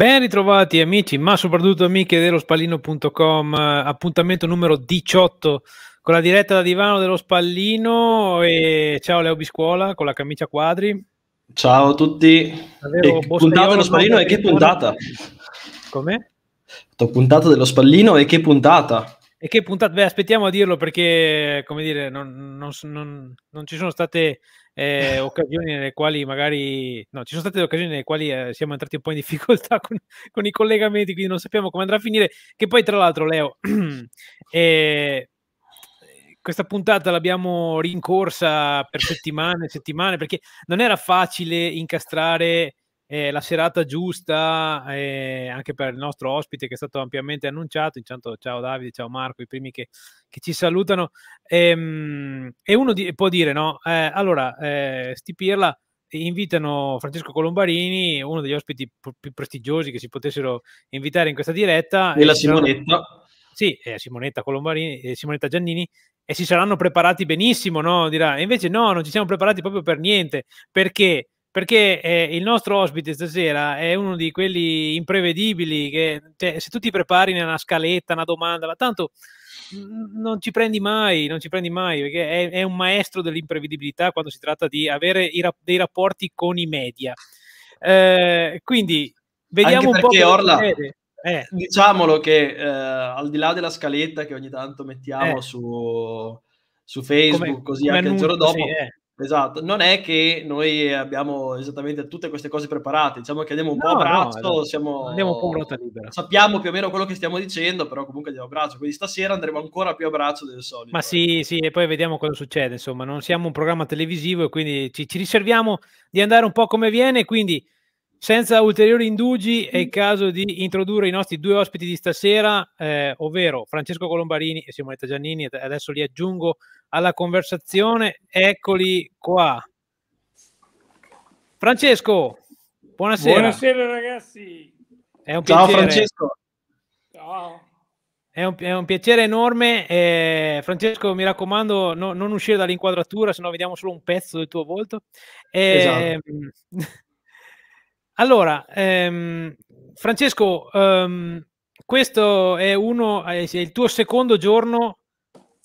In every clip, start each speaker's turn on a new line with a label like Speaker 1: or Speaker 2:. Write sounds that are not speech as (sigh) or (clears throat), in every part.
Speaker 1: Ben ritrovati amici, ma soprattutto amiche dello spallino.com, appuntamento numero 18 con la diretta da divano dello spallino e ciao Leo Biscuola con la camicia quadri. Ciao a tutti. Avevo boh, puntata dello spallino e che puntata?
Speaker 2: Come? Ho puntato dello spallino e che puntata?
Speaker 1: E che puntata? Beh, aspettiamo a dirlo perché, come dire, non, non, non, non ci sono state eh, occasioni nelle quali magari no, ci sono state occasioni nelle quali eh, siamo entrati un po' in difficoltà (laughs) con, con, i collegamenti, quindi non sappiamo come andrà a finire. Che poi, tra l'altro, Leo, (clears throat) eh, questa puntata l'abbiamo rincorsa per settimane e settimane perché non era facile incastrare eh, la serata giusta eh, anche per il nostro ospite che è stato ampiamente annunciato. Intanto, ciao Davide, ciao Marco, i primi che, che ci salutano. E, ehm, e uno di, può dire, no? Eh, allora, eh, Stipirla invitano Francesco Colombarini, uno degli ospiti più prestigiosi che si potessero invitare in questa diretta. E la Simonetta. Sì, eh, Simonetta Colombarini, eh, Simonetta Giannini, e si saranno preparati benissimo, no? Dirà. E invece no, non ci siamo preparati proprio per niente, perché perché eh, il nostro ospite stasera è uno di quelli imprevedibili che cioè, se tu ti prepari una scaletta, una domanda, ma tanto non ci prendi mai, non ci prendi mai, perché è, è un maestro dell'imprevedibilità quando si tratta di avere i, dei rapporti con i media. Eh, quindi
Speaker 2: vediamo Anche un po' Orla, eh. Diciamolo che eh, al di là della scaletta che ogni tanto mettiamo eh. su, su, Facebook, come, così come anche annuncio, il giorno dopo, sì, eh. Esatto, non è che noi abbiamo esattamente tutte queste cose preparate, diciamo che andiamo un no, po' a braccio, no, siamo... andiamo un po' a ruota libera. Sappiamo più o meno quello che stiamo dicendo, però comunque andiamo a braccio, quindi stasera andremo ancora più a braccio del solito.
Speaker 1: Ma eh. sì, sì, e poi vediamo cosa succede, insomma, non siamo un programma televisivo e quindi ci, ci riserviamo di andare un po' come viene, quindi senza ulteriori indugi è il mm. caso di introdurre i nostri due ospiti di stasera, eh, ovvero Francesco Colombarini e Simonetta Giannini. Adesso li aggiungo alla conversazione. Eccoli qua. Francesco, buonasera. Buonasera
Speaker 3: ragazzi.
Speaker 1: È un Ciao Francesco. Ciao. È un, è un piacere enorme. Eh, Francesco, mi raccomando, no, non uscire dall'inquadratura, se no vediamo solo un pezzo del tuo volto. Eh, esatto. (laughs) Allora, ehm, Francesco, ehm, questo è, uno, è il tuo secondo giorno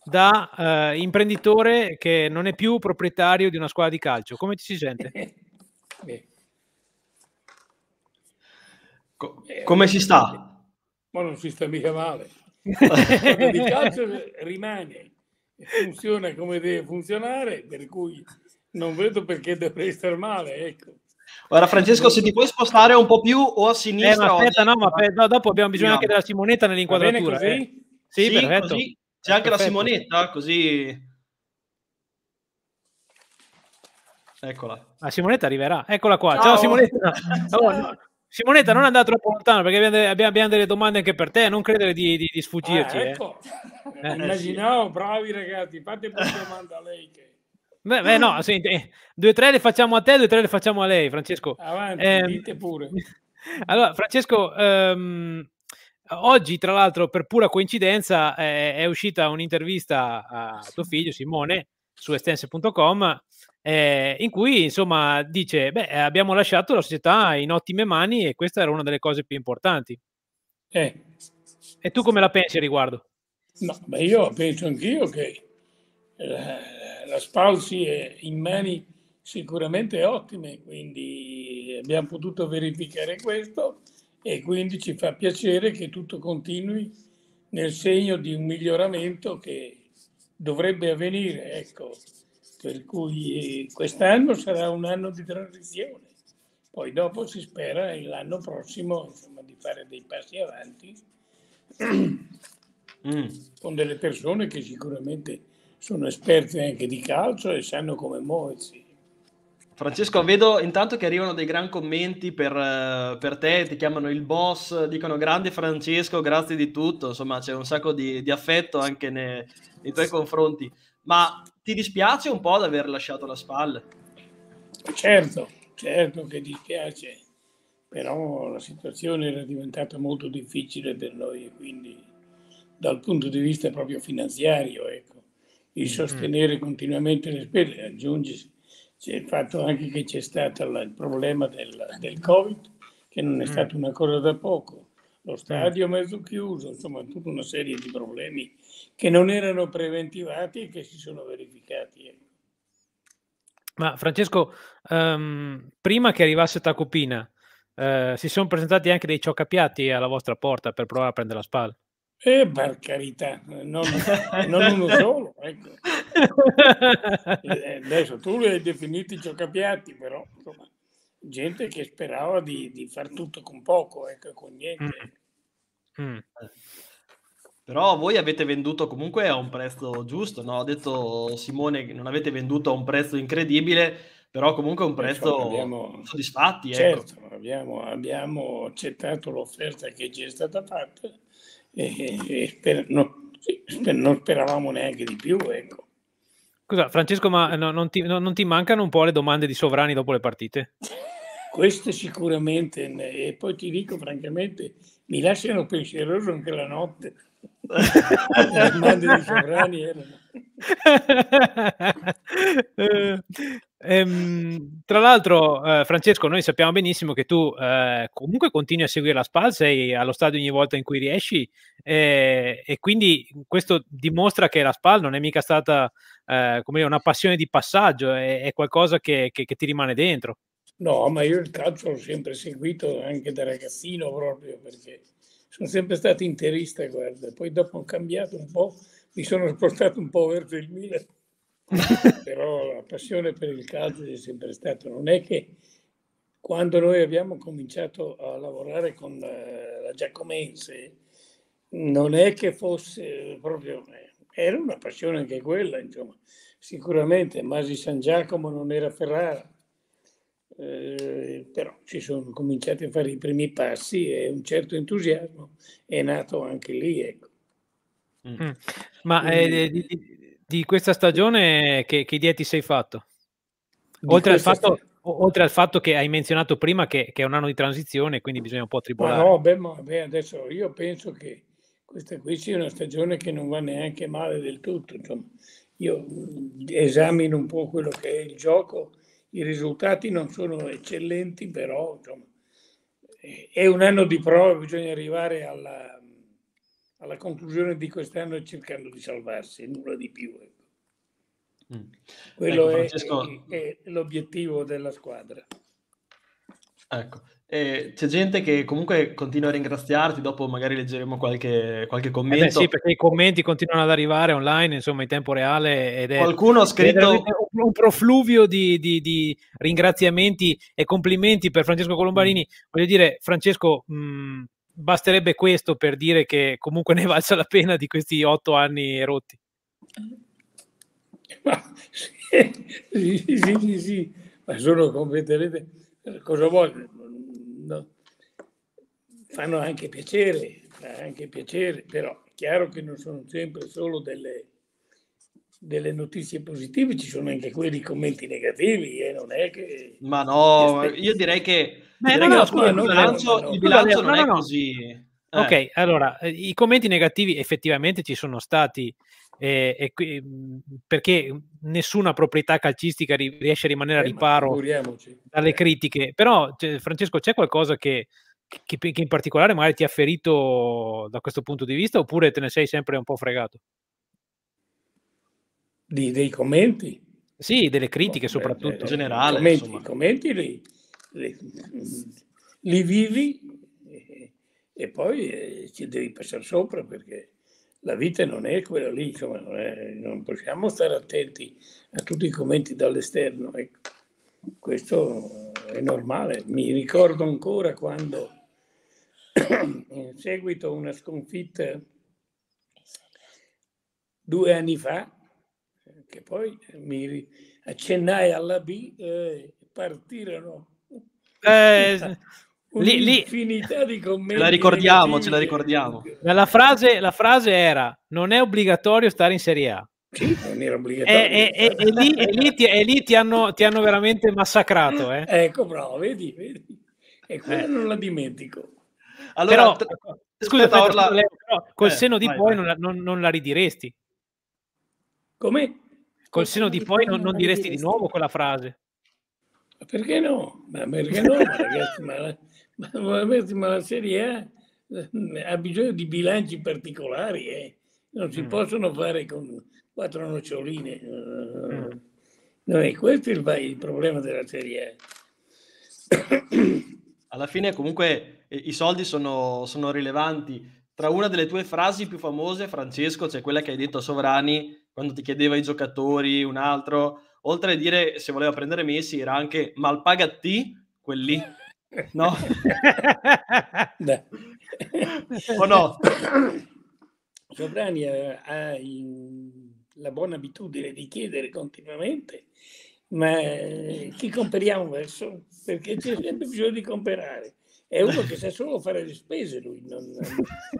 Speaker 1: da eh, imprenditore che non è più proprietario di una squadra di calcio. Come ti si sente?
Speaker 3: (laughs)
Speaker 2: Come si sta?
Speaker 3: Ma non si sta mica male. (laughs) Il calcio rimane, funziona come deve funzionare, per cui non vedo perché dovrei star male. Ecco.
Speaker 2: Ora Francesco, se ti
Speaker 3: puoi
Speaker 1: spostare un po' più o a sinistra. Eh, ma aspetta, no, ma per, no, dopo abbiamo bisogno no. anche della simonetta nell'inquadratura. Eh. Sì, sì, perfetto. Così. C'è anche perfetto. la
Speaker 2: simonetta, così...
Speaker 1: Eccola. La simonetta arriverà. Eccola qua. Ciao, Ciao Simonetta. (laughs) Ciao. Simonetta, non andare troppo lontano perché abbiamo, abbiamo, delle domande anche per te. Non credere di, di, di sfuggirci. Ah, ecco.
Speaker 3: eh. eh Immaginavo, bravi ragazzi. Fate una domanda a lei che...
Speaker 1: Beh, beh no, senti, due o tre le facciamo a te, due o tre le facciamo a lei, Francesco. Avanti, eh, dite
Speaker 3: pure. (laughs)
Speaker 1: Allora, Francesco, ehm, oggi tra l'altro per pura coincidenza eh, è uscita un'intervista a tuo figlio Simone su estense.com eh, in cui insomma dice, beh, abbiamo lasciato la società in ottime mani e questa era una delle cose più importanti. Eh. E tu come la pensi al riguardo? No, beh, io penso anch'io
Speaker 3: che eh, la Spalsi è in mani sicuramente ottime, quindi abbiamo potuto verificare questo e quindi ci fa piacere che tutto continui nel segno di un miglioramento che dovrebbe avvenire, ecco, per cui eh, quest'anno sarà un anno di transizione, poi dopo si spera l'anno prossimo insomma, di fare dei passi avanti mm. con delle persone che sicuramente sono esperti anche di calcio
Speaker 2: e sanno come muoversi. Francesco, vedo intanto che arrivano dei gran commenti per, eh, per, te, ti chiamano il boss, dicono grande Francesco, grazie di tutto, insomma c'è un sacco di, di affetto anche nei, nei tuoi confronti, ma ti dispiace un po' di aver lasciato la spalla? Certo, certo che dispiace,
Speaker 3: però la situazione era diventata molto difficile per noi, quindi dal punto di vista proprio finanziario, ecco di mm-hmm. sostenere continuamente le spese. Aggiungi, c'è il fatto anche che c'è stato la, il problema del, del, Covid, che non è mm. stata una cosa da poco. Lo mm. stadio mezzo chiuso, insomma, tutta una serie di problemi che non erano preventivati e che si sono verificati. Ecco.
Speaker 1: Ma Francesco, um, prima che arrivasse Tacopina, uh, si sono presentati anche dei cioccapiatti alla vostra porta per provare a prendere la spalla?
Speaker 3: Eh, per carità, non, non (laughs) uno solo. Ecco. Eh, adesso tu li hai definiti giocapiatti, però insomma, gente che sperava di, di far tutto con poco, ecco, con niente.
Speaker 2: Mm. Mm. Però voi avete venduto comunque a un prezzo giusto, no? Ha detto Simone che non avete venduto a un prezzo incredibile, però comunque a un eh, prezzo abbiamo, soddisfatti. Ecco. Certo, ecco.
Speaker 3: abbiamo, abbiamo accettato l'offerta che ci è stata fatta e, eh, e eh, sper- no, sper- non speravamo neanche di più. Ecco.
Speaker 1: Scusa, Francesco, ma eh, no, non, ti, no, non, ti, mancano un po' le domande di Sovrani dopo le partite? (laughs) Queste
Speaker 3: sicuramente, e poi ti dico francamente, mi lasciano pensieroso anche la notte. (laughs) le domande di Sovrani erano.
Speaker 1: Ehm, tra l'altro, eh, Francesco, noi sappiamo benissimo che tu eh, comunque continui a seguire la SPAL, sei allo stadio ogni volta in cui riesci eh, e quindi questo dimostra che la SPAL non è mica stata eh, come dire, una passione di passaggio, è, è qualcosa che, che, che ti rimane dentro.
Speaker 3: No, ma io il calcio l'ho sempre seguito anche da ragazzino proprio perché sono sempre stato interista, guarda, poi dopo ho cambiato un po', mi sono spostato un po' verso il Milan (laughs) però la passione per il calcio è sempre stata. Non è che quando noi abbiamo cominciato a lavorare con eh, la Giacomense, non è che fosse proprio... Eh, era una passione anche quella, insomma. Sicuramente Masi San Giacomo non era Ferrara, eh, però ci sono cominciati a fare i primi passi e un certo entusiasmo è nato anche lì. Ecco.
Speaker 1: Mm. Ma eh, di, di questa stagione che, che idea ti sei fatto? Oltre al fatto, oltre al fatto, che hai menzionato prima che, che, è un anno di transizione, quindi bisogna un po' tribolare. no,
Speaker 3: beh, ma, beh, adesso io penso che questa qui sia una stagione che non va neanche male del tutto. Insomma. Io esamino un po' quello che è il gioco, i risultati non sono eccellenti, però insomma, è un anno di prova, bisogna arrivare alla, alla conclusione di quest'anno cercando di salvarsi, nulla di più. Ecco.
Speaker 2: Mm. Quello ecco, Francesco...
Speaker 3: è, è l'obiettivo della squadra.
Speaker 2: Ecco, eh, c'è gente che comunque continua a ringraziarti, dopo magari leggeremo qualche, qualche commento. Eh beh, sì,
Speaker 1: perché i commenti continuano ad arrivare online, insomma, in tempo reale. Ed è, Qualcuno ha scritto... un profluvio di, di, di, ringraziamenti e complimenti per Francesco Colombarini. Mm. Voglio dire, Francesco, mh, mm, basterebbe questo per dire che comunque ne valsa la pena di questi otto anni rotti.
Speaker 3: sì, sì, sì, sì, ma sono completamente... Cosa vogliono? No. Fanno anche piacere, fa anche piacere, però è chiaro che non sono sempre solo delle delle notizie positive, ci sono
Speaker 1: anche quelli commenti negativi,
Speaker 2: eh, non è che... Ma no, io direi che, Beh, no, scusa, il bilancio, non è così... Ok,
Speaker 1: allora, eh, i commenti negativi effettivamente ci sono stati, eh, eh, perché nessuna proprietà calcistica riesce a rimanere a eh, riparo dalle eh. critiche. Però, cioè, Francesco, c'è qualcosa che, che, che in particolare magari ti ha ferito da questo punto di vista oppure te ne sei sempre un po' fregato? di, dei commenti. Sì, delle critiche soprattutto eh, generali. I commenti, commenti li, li, li, vivi
Speaker 3: e, e poi eh, ci devi passare sopra perché la vita non è quella lì, insomma, non, è, non possiamo stare attenti a tutti i commenti dall'esterno. Ecco, questo è normale. Mi ricordo ancora quando (coughs) in seguito a una sconfitta due anni fa che poi mi accennai alla B, eh, partirono eh, (laughs) lì, lì. di commenti. Ce la ricordiamo, ce la
Speaker 2: ricordiamo.
Speaker 1: La frase, la frase, era: Non è obbligatorio stare in Serie A. E, lì, ti, hanno, ti, hanno, veramente massacrato. Eh. Ecco,
Speaker 3: bravo, vedi, vedi. E
Speaker 1: quella eh. non la dimentico.
Speaker 3: Allora, però, scusa, aspetta, però,
Speaker 1: col eh, seno di vai, poi vai. Non, non, non la ridiresti. Come? Col seno di poi non, non diresti di nuovo quella frase.
Speaker 3: Perché no?
Speaker 1: Ma perché no, ma ragazzi?
Speaker 3: Ma la, ma, ragazzi, ma la Serie A eh, ha bisogno di bilanci particolari, eh.
Speaker 4: non si mm. possono
Speaker 3: fare con quattro noccioline. Eh. Mm. No, e questo è il,
Speaker 2: il problema della Serie A. (coughs) Alla fine comunque i soldi sono, sono rilevanti. Tra una delle tue frasi più famose, Francesco, c'è quella che hai detto a Sovrani quando ti chiedeva i giocatori, un altro, oltre a dire se voleva prendere Messi, era anche malpagati quelli, (laughs) no? (laughs) o no?
Speaker 3: Sovrani eh, ha la buona abitudine di chiedere continuamente, ma eh, chi comperiamo adesso? Perché c'è sempre bisogno di comprare è uno che sa solo fare le spese lui non, non,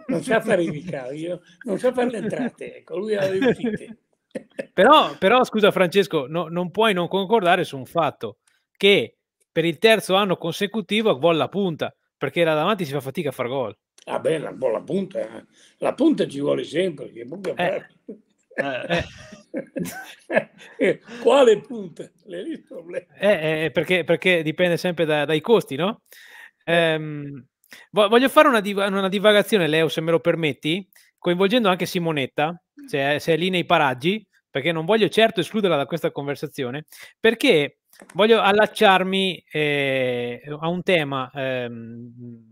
Speaker 3: non sa fare i ricavi non sa fare le entrate ecco lui ha le uscite
Speaker 1: però, però, scusa Francesco, no, non puoi non concordare su un fatto che per il terzo anno consecutivo vuole la punta, perché là davanti si fa fatica a far gol. Ah beh, la, boh, la punta, eh. la punta ci vuole sempre. Che eh. eh. Eh. (laughs) Quale punta? Eh, perché, perché, dipende sempre da, dai costi, no? Ehm, voglio fare una, div una divagazione, Leo, se me lo permetti, coinvolgendo anche Simonetta, cioè, se è lì nei paraggi, perché non voglio certo escluderla da questa conversazione, perché voglio allacciarmi eh, a un tema ehm,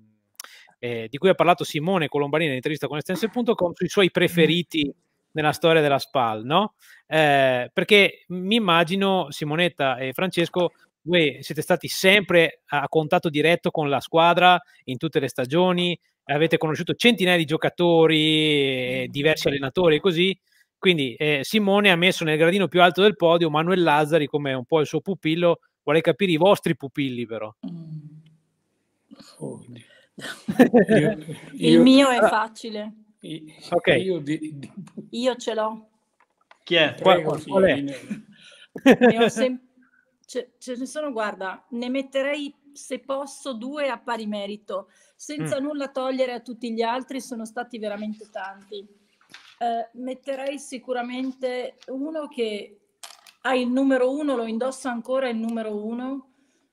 Speaker 1: eh, di cui ha parlato Simone Colombarini nell'intervista con Estense.com sui suoi preferiti nella storia della SPAL, no? Eh, perché mi immagino Simonetta e Francesco voi siete stati sempre a contatto diretto con la squadra in tutte le stagioni, avete conosciuto centinaia di giocatori, mm, eh, diversi allenatori e così. Quindi eh, Simone ha messo nel gradino più alto del podio Manuel Lazzari come un po' il suo pupillo. Vuole capire i vostri pupilli, però. Oh,
Speaker 3: (laughs) io, io, il mio è ah.
Speaker 4: facile.
Speaker 1: Okay.
Speaker 3: Io, di, di...
Speaker 4: io, ce l'ho.
Speaker 3: Chi è? Prego, Qual, qual è? ne sem-
Speaker 4: ce, ce ne sono, guarda, ne metterei se posso due a pari merito, senza mm. nulla togliere a tutti gli altri, sono stati veramente tanti. Eh, metterei sicuramente uno che ha il numero uno, lo indossa ancora il numero uno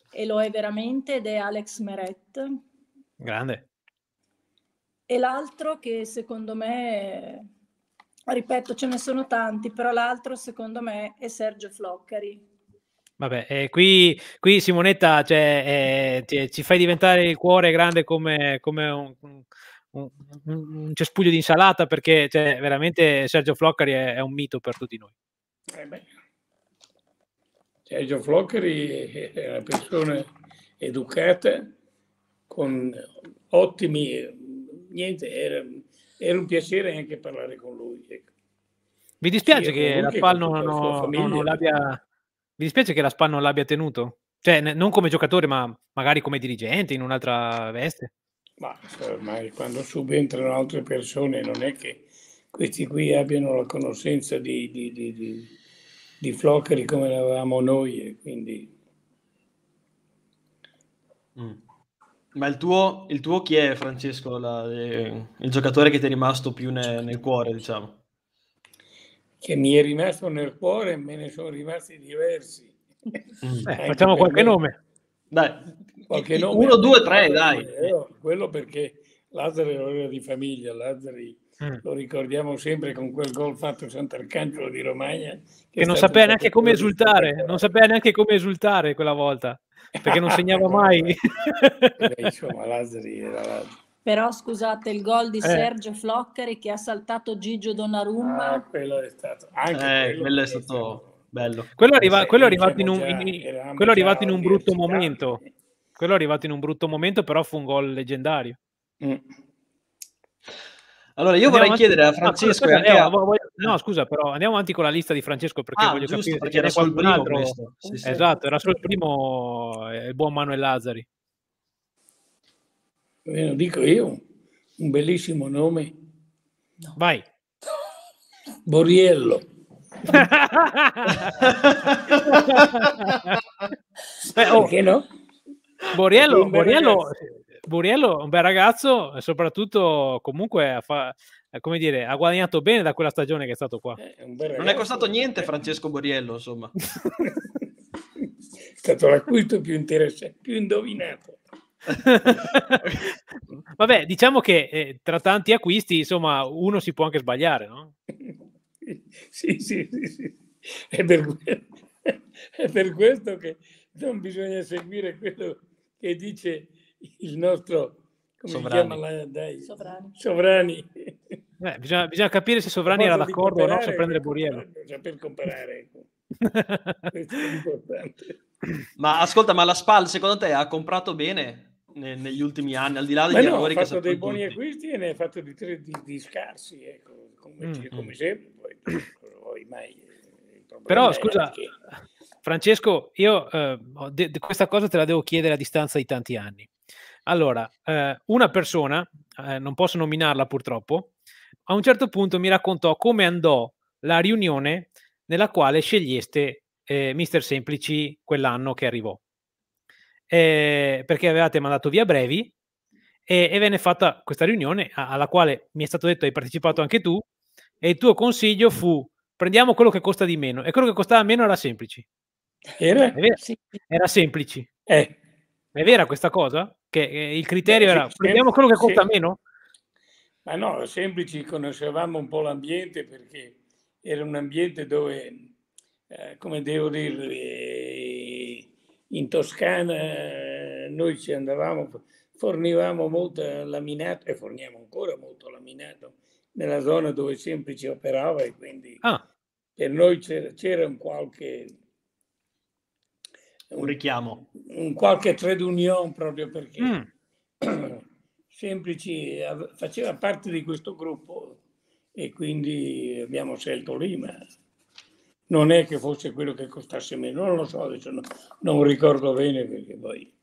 Speaker 4: e lo è veramente ed è Alex Meret. Grande. E l'altro che secondo me, ripeto, ce ne sono tanti, però l'altro secondo me è Sergio Floccari
Speaker 1: Vabbè, eh, qui, qui, Simonetta cioè, eh, ti, ci fai diventare il cuore grande come, come un, un, un, cespuglio di insalata perché cioè, veramente Sergio Floccari è, è, un mito per tutti noi.
Speaker 3: Eh Sergio Floccari è una persona educata, con ottimi... Niente, era, era un piacere anche parlare con lui. Ecco.
Speaker 1: Mi dispiace sì, che la PAL non, non, non l'abbia vi dispiace che la Span non l'abbia tenuto? Cioè, ne- non come giocatore, ma magari come dirigente in un'altra veste?
Speaker 3: Ma eh, ormai quando subentrano altre persone non è che questi qui abbiano la conoscenza di, di, di, di, di Floccari come
Speaker 2: l'avevamo noi quindi... Mm. Ma il tuo, il tuo, chi è Francesco, la, eh, il giocatore che ti è rimasto più ne, nel cuore, diciamo? che mi è rimasto
Speaker 3: nel cuore e me ne sono rimasti diversi. Mm. Eh, facciamo qualche nome. Dai. Qualche nome. Uno, due, tre, dai. Eh, oh, quello perché Lazzari era di famiglia, Lazzari mm. lo ricordiamo sempre con quel gol fatto a Sant'Arcangelo di Romagna. Che, che non sapeva neanche come esultare,
Speaker 1: non sapeva neanche come esultare quella volta, perché non segnava (laughs) mai. Beh,
Speaker 2: insomma, Lazzari era Lazzari.
Speaker 4: Però scusate, il gol di eh. Sergio Floccari che ha saltato Gigio Donnarumma. Ah, quello è stato. Anche eh, quello,
Speaker 2: è stato, bello. Quello, arriva, eh, diciamo
Speaker 4: quello è arrivato in un, in, quello arrivato
Speaker 1: in un brutto momento. Quello è arrivato in un brutto momento, però fu un gol leggendario. Mm. Allora, io andiamo vorrei avanti, chiedere a ah, Francesco. No, scusa, a... no, scusa, però andiamo avanti con la lista di Francesco perché ah, voglio giusto, capire perché era qualcun altro. Sì, esatto, era solo il primo, eh, il buon Manuel Lazzari ve eh, lo dico io,
Speaker 3: un bellissimo nome. No. Vai. Boriello. (laughs)
Speaker 1: Oh, Perché no? Boriello, Boriello, Buriello è un bel ragazzo e soprattutto comunque fa, eh, come dire, ha guadagnato bene da quella stagione che è stato qua. È eh, non è costato
Speaker 2: niente Francesco Boriello, insomma. (laughs) è
Speaker 3: stato l'acquisto
Speaker 2: più interessante, più indovinato.
Speaker 1: (laughs) Vabbè, diciamo che eh, tra tanti acquisti, insomma, uno si può anche sbagliare, no? (laughs)
Speaker 3: sì, sì, sì, sì. È, per que- è per questo che non bisogna seguire quello che dice il nostro come sovrani. si chiama dai, sovrani. sovrani. Beh, bisogna, bisogna, capire se Sovrani era d'accordo o no se prendere Buriero. Saper comprare, ecco. (laughs) questo
Speaker 2: è importante. Ma ascolta, ma la SPAL secondo te ha comprato bene? negli ultimi anni, al di là degli Beh, no, che ha fatto dei buoni tutti.
Speaker 3: acquisti e ne ha fatto di, di, di scarsi, ecco, come, mm. come mm. sempre, poi, mai... Però scusa, che...
Speaker 1: Francesco, io eh, de- de- questa cosa te la devo chiedere a distanza di tanti anni. Allora, eh, una persona, eh, non posso nominarla purtroppo, a un certo punto mi raccontò come andò la riunione nella quale sceglieste eh, Mister Semplici quell'anno che arrivò eh, perché avevate mandato via Brevi e, e venne fatta questa riunione a, alla quale mi è stato detto hai partecipato anche tu e il tuo consiglio fu prendiamo quello che costa di meno e quello che costava meno era semplice. Era, sì. era semplice. Eh. È vera questa cosa? Che eh, il criterio era prendiamo quello che costa meno?
Speaker 3: Ma no, semplici conoscevamo un po' l'ambiente perché era un ambiente dove, eh, come devo dirvi, in Toscana eh, noi ci andavamo, fornivamo molto laminato e forniamo ancora molto laminato nella zona dove sempre ci operava e quindi ah. per noi c'era, c'era un qualche
Speaker 2: un, un, richiamo un qualche trade union
Speaker 3: proprio perché mm. (clears throat) semplici faceva parte di questo gruppo e quindi abbiamo scelto Lima non è che fosse quello che costasse meno,
Speaker 1: non lo so, adesso no,
Speaker 3: non ricordo bene perché poi...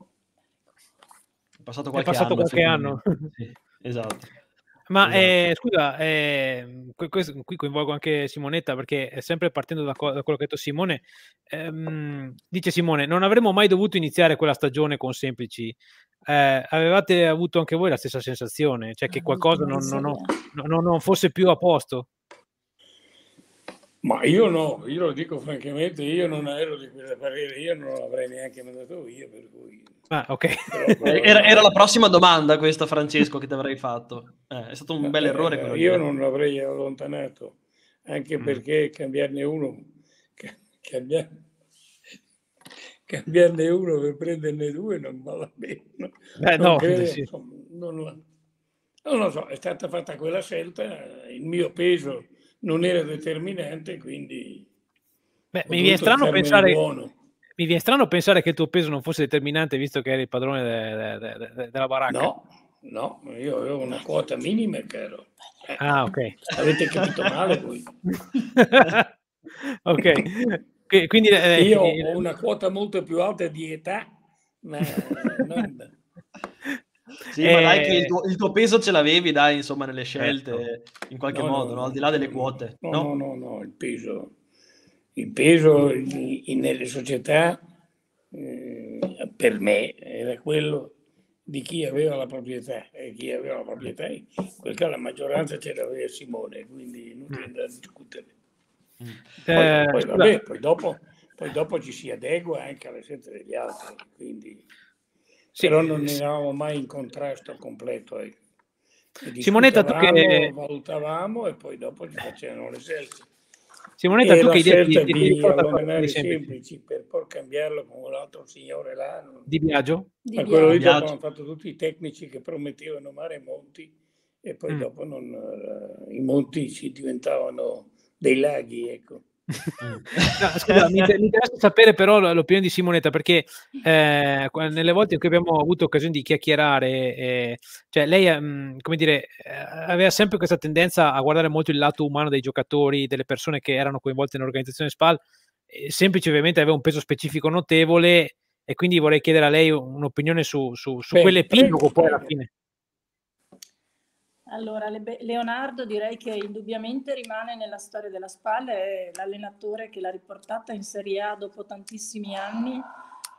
Speaker 3: È passato
Speaker 1: qualche è passato anno. Qualche anno.
Speaker 2: sì, esatto.
Speaker 1: Ma eh, esatto. Eh, scusa, eh, questo, qui coinvolgo anche Simonetta perché sempre partendo da, co- da quello che ha detto Simone, ehm, dice Simone, non avremmo mai dovuto iniziare quella stagione con semplici. Eh, avevate avuto anche voi la stessa sensazione, cioè che ah, qualcosa non, non, non, non fosse più a posto? Ma
Speaker 3: io no, io lo dico francamente, io non ero di quella parere, io non l'avrei neanche mandato via, per cui...
Speaker 2: Ah, ok. (laughs) era, era, la prossima domanda questa, Francesco, che ti avrei fatto. Eh, è stato un Ma, eh, bel eh, errore eh, quello. Io non l'avrei
Speaker 3: allontanato, anche mm. perché cambiarne uno, ca- cambiarne, uno per prenderne due non va bene. Eh, non no, credo, sì. insomma, non, non lo so, è stata fatta quella scelta, il mio peso non era determinante, quindi...
Speaker 1: Beh, mi viene strano pensare... Buono mi viene strano pensare che il tuo peso non fosse determinante visto che eri il padrone de, de, de, della baracca. No,
Speaker 3: no, io avevo una quota minima che ero.
Speaker 1: Eh, ah, ok. Avete capito male voi.
Speaker 3: (laughs) ok. Quindi, eh, io eh, ho una quota molto più alta di età, ma non, sì, e... ma dai che il eh. tuo,
Speaker 2: il tuo, peso ce l'avevi, dai, insomma, nelle certo. scelte, certo. in qualche no, modo, no, no? al di là delle quote. No, no, no, no, il peso.
Speaker 3: Il peso
Speaker 2: in, in, nelle
Speaker 3: società, eh, per me, era quello di chi aveva la proprietà e chi aveva la proprietà in mm. quel caso la maggioranza ce l'aveva Simone quindi non c'è da discutere
Speaker 1: eh, poi, poi, eh, vabbè,
Speaker 3: poi, dopo, poi, dopo, ci si adegua anche alle scelte degli altri quindi sì, però non eravamo mai in contrasto completo. Eh. E, e Simonetta, tu che... Valutavamo e poi dopo ci facevano le scelte. Simonetta, e tu che idea ti, di, ti ricorda qualcosa semplici per poi cambiarlo con un altro signore là. Non... Di Biagio? Di Ma quello lì dopo hanno fatto tutti i tecnici che promettevano mare e monti e poi mm. dopo non, uh, i monti ci diventavano dei laghi, ecco no, scusa, mi, interessa sapere
Speaker 1: però l'opinione di Simonetta perché eh, nelle volte in cui abbiamo avuto occasione di chiacchierare, eh, cioè lei mh, ehm, come dire, eh, aveva sempre questa tendenza a guardare molto il lato umano dei giocatori, delle persone che erano coinvolte nell'organizzazione SPAL, semplice ovviamente aveva un peso specifico notevole e quindi vorrei chiedere a lei un'opinione su, su, su Beh, quell'epilogo poi alla fine.
Speaker 4: Allora, Leonardo direi che indubbiamente rimane nella storia della spalla, è l'allenatore che l'ha riportata in Serie A dopo tantissimi anni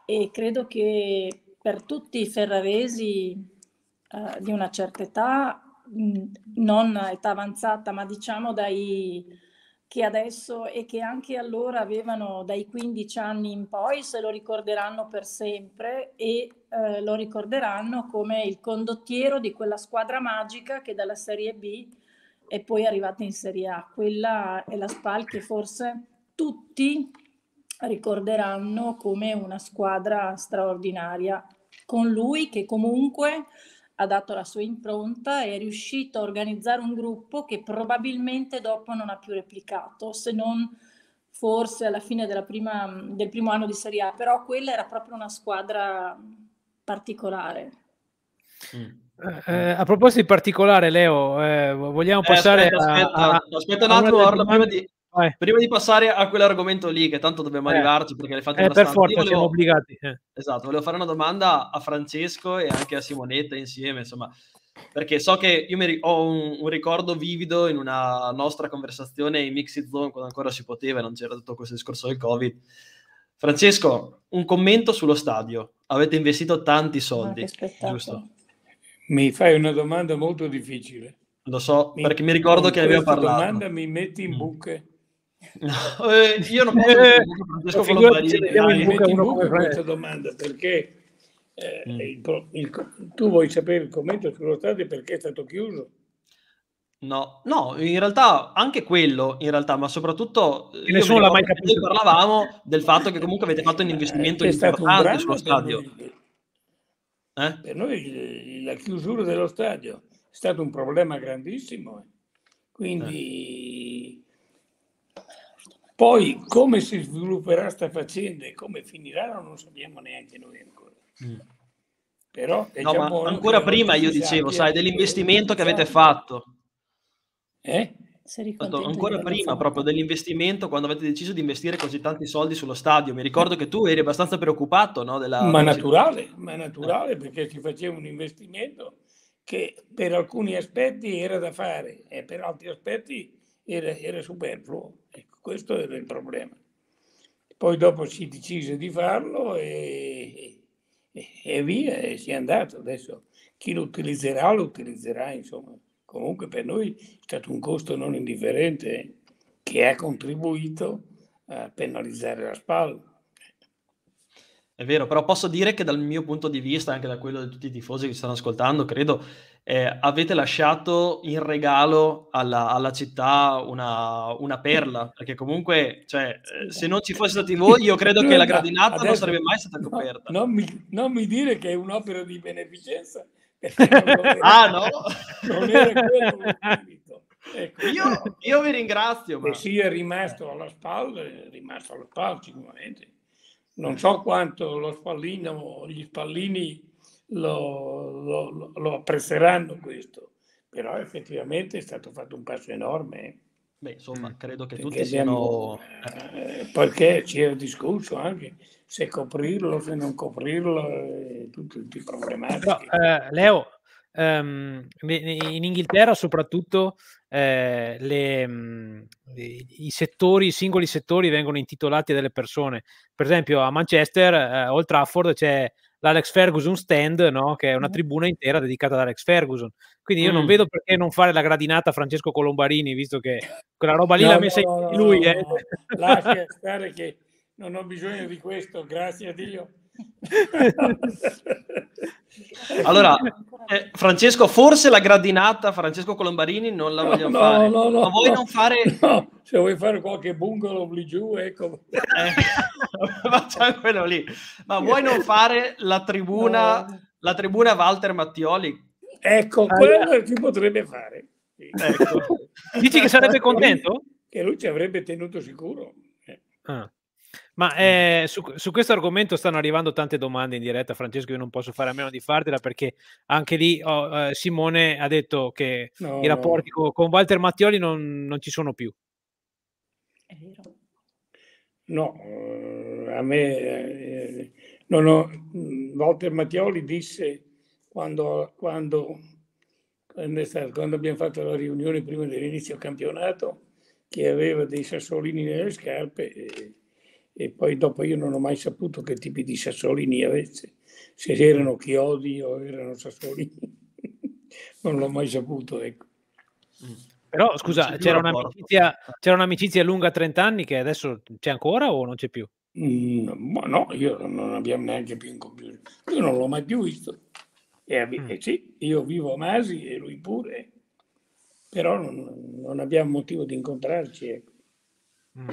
Speaker 4: e credo che per tutti i ferraresi eh, di una certa età, mh, non età avanzata, ma diciamo dai che adesso e che anche allora avevano dai 15 anni in poi se lo ricorderanno per sempre e eh, lo ricorderanno come il condottiero di quella squadra magica che dalla Serie B è poi arrivata in Serie A. Quella è la SPAL che forse tutti ricorderanno come una squadra straordinaria con lui che comunque ha dato la sua impronta e è riuscito a organizzare un gruppo che probabilmente dopo non ha più replicato, se non forse alla fine della prima, del primo anno di Serie A, però quella era proprio una squadra particolare.
Speaker 1: Eh, eh a proposito di particolare, Leo, eh, vogliamo eh, passare aspetta, a, aspetta, a, aspetta un attimo, Orla, prima di,
Speaker 2: Vai. Prima di passare a quell'argomento lì, che tanto dobbiamo eh. arrivarci perché le fate eh, per forza, volevo... siamo obbligati. Eh. Esatto, volevo fare una domanda a Francesco e anche a Simonetta insieme, insomma, perché so che io mi... ho un, un, ricordo vivido in una nostra conversazione in Mixed Zone quando ancora si poteva, non c'era tutto questo discorso del Covid. Francesco, un commento sullo stadio. Avete investito tanti soldi, ah, giusto? Mi fai una domanda molto difficile. Lo so, mi, perché mi ricordo che ne avevo parlato.
Speaker 3: domanda mi metti in mm. buche. No, eh, io non penso eh, Francesco Lombardi questa domanda perché eh, mm. il, il, tu vuoi sapere il commento sullo stadio perché è stato chiuso?
Speaker 2: No, no, in realtà anche quello, in realtà, ma soprattutto e nessuno l'ha mai capito. parlavamo del fatto che comunque avete fatto un investimento eh, è importante sullo stadio. Noi, eh? Per noi
Speaker 3: la chiusura dello stadio è stato un problema grandissimo, eh. quindi eh. Poi come si svilupperà questa faccenda e come finirà non lo sappiamo neanche noi ancora. Mm. Però
Speaker 2: no, ancora prima io dicevo, sai, dell'investimento che avete fatto. Eh? ancora prima proprio dell'investimento quando avete deciso di investire così tanti soldi sullo stadio mi ricordo che tu eri abbastanza preoccupato no, della... ma naturale,
Speaker 3: ma naturale eh. perché si faceva un investimento che per alcuni aspetti era da fare e eh, per altri aspetti era, era superfluo ecco. Questo era il problema. Poi dopo si decise di farlo e, e, via, e si è andato. Adesso chi lo utilizzerà, lo utilizzerà, insomma. Comunque per noi è stato un costo non indifferente che ha contribuito a penalizzare la spalla.
Speaker 2: È vero, però posso dire che dal mio punto di vista, anche da quello di tutti i tifosi che stanno ascoltando, credo eh, avete lasciato in regalo alla, alla città una, una, perla, perché comunque cioè, eh, se non ci eh. fosse stati voi io credo che la gradinata Adesso, non sarebbe
Speaker 3: mai stata coperta. No, non, mi, non, mi, dire che è un'opera di beneficenza. (laughs) Era, ah no? Non era quello Ecco. Io, io, vi ringrazio. Ma... Eh, sì, è rimasto alla spalla, è rimasto alla spalla sicuramente. Non so quanto lo spallino, gli spallini lo, lo, lo apprezzeranno questo, però effettivamente è stato fatto un passo enorme.
Speaker 2: Beh, insomma, mm. credo che tutti siano...
Speaker 3: Eh, perché si era discusso anche se coprirlo, se non coprirlo, eh, tutti, i problemi.
Speaker 1: Però, eh, Leo, ehm, in Inghilterra soprattutto eh, le, mm, i, settori, i singoli settori vengono intitolati a delle persone. Per esempio a Manchester, eh, a Old Trafford, c'è l'Alex Ferguson stand, no? che è una tribuna intera dedicata ad Alex Ferguson. Quindi io mm. non vedo perché non fare la gradinata a Francesco Colombarini, visto che quella roba lì no, l'ha messa no, in lui. No, eh. Lascia
Speaker 3: stare che non ho bisogno di questo, grazie a Dio.
Speaker 1: (laughs)
Speaker 2: allora, (laughs) eh, Francesco, forse la gradinata Francesco Colombarini non la vogliamo no, fare. No, no, Ma vuoi non fare? No. se vuoi fare qualche bungalow lì giù, ecco. Eh facciamo (laughs) quello lì. Ma vuoi non fare la tribuna, no. la tribuna Walter Mattioli? Ecco, ah, quello ah, si potrebbe fare. Ecco. (laughs) Dici che sarebbe
Speaker 3: contento? Che lui ci avrebbe tenuto sicuro. Eh.
Speaker 1: Ah. Ma eh, su, su, questo argomento stanno arrivando tante domande in diretta, Francesco. Io non posso fare a meno di fartela perché anche lì oh, eh, Simone ha detto che no, i rapporti no. con Walter Mattioli non, non ci sono più. È vero. No, eh, a me
Speaker 3: eh, non ho, Walter Mattioli disse quando, quando, quando, abbiamo fatto la riunione prima dell'inizio del campionato che aveva dei sassolini nelle scarpe e, e, poi dopo io non ho mai saputo che tipi di sassolini avesse, se erano chiodi o erano sassolini, (laughs) non l'ho mai saputo. Ecco. Mm. Però scusa, c'era un'amicizia,
Speaker 1: c'era un'amicizia, lunga 30 anni che adesso c'è ancora o non c'è più?
Speaker 3: Mm, no, io non abbiamo neanche più in computer. Io non l'ho mai più visto. E, mm. e sì, io vivo a Masi e lui pure, però non, non abbiamo motivo di incontrarci. Ecco. Mm.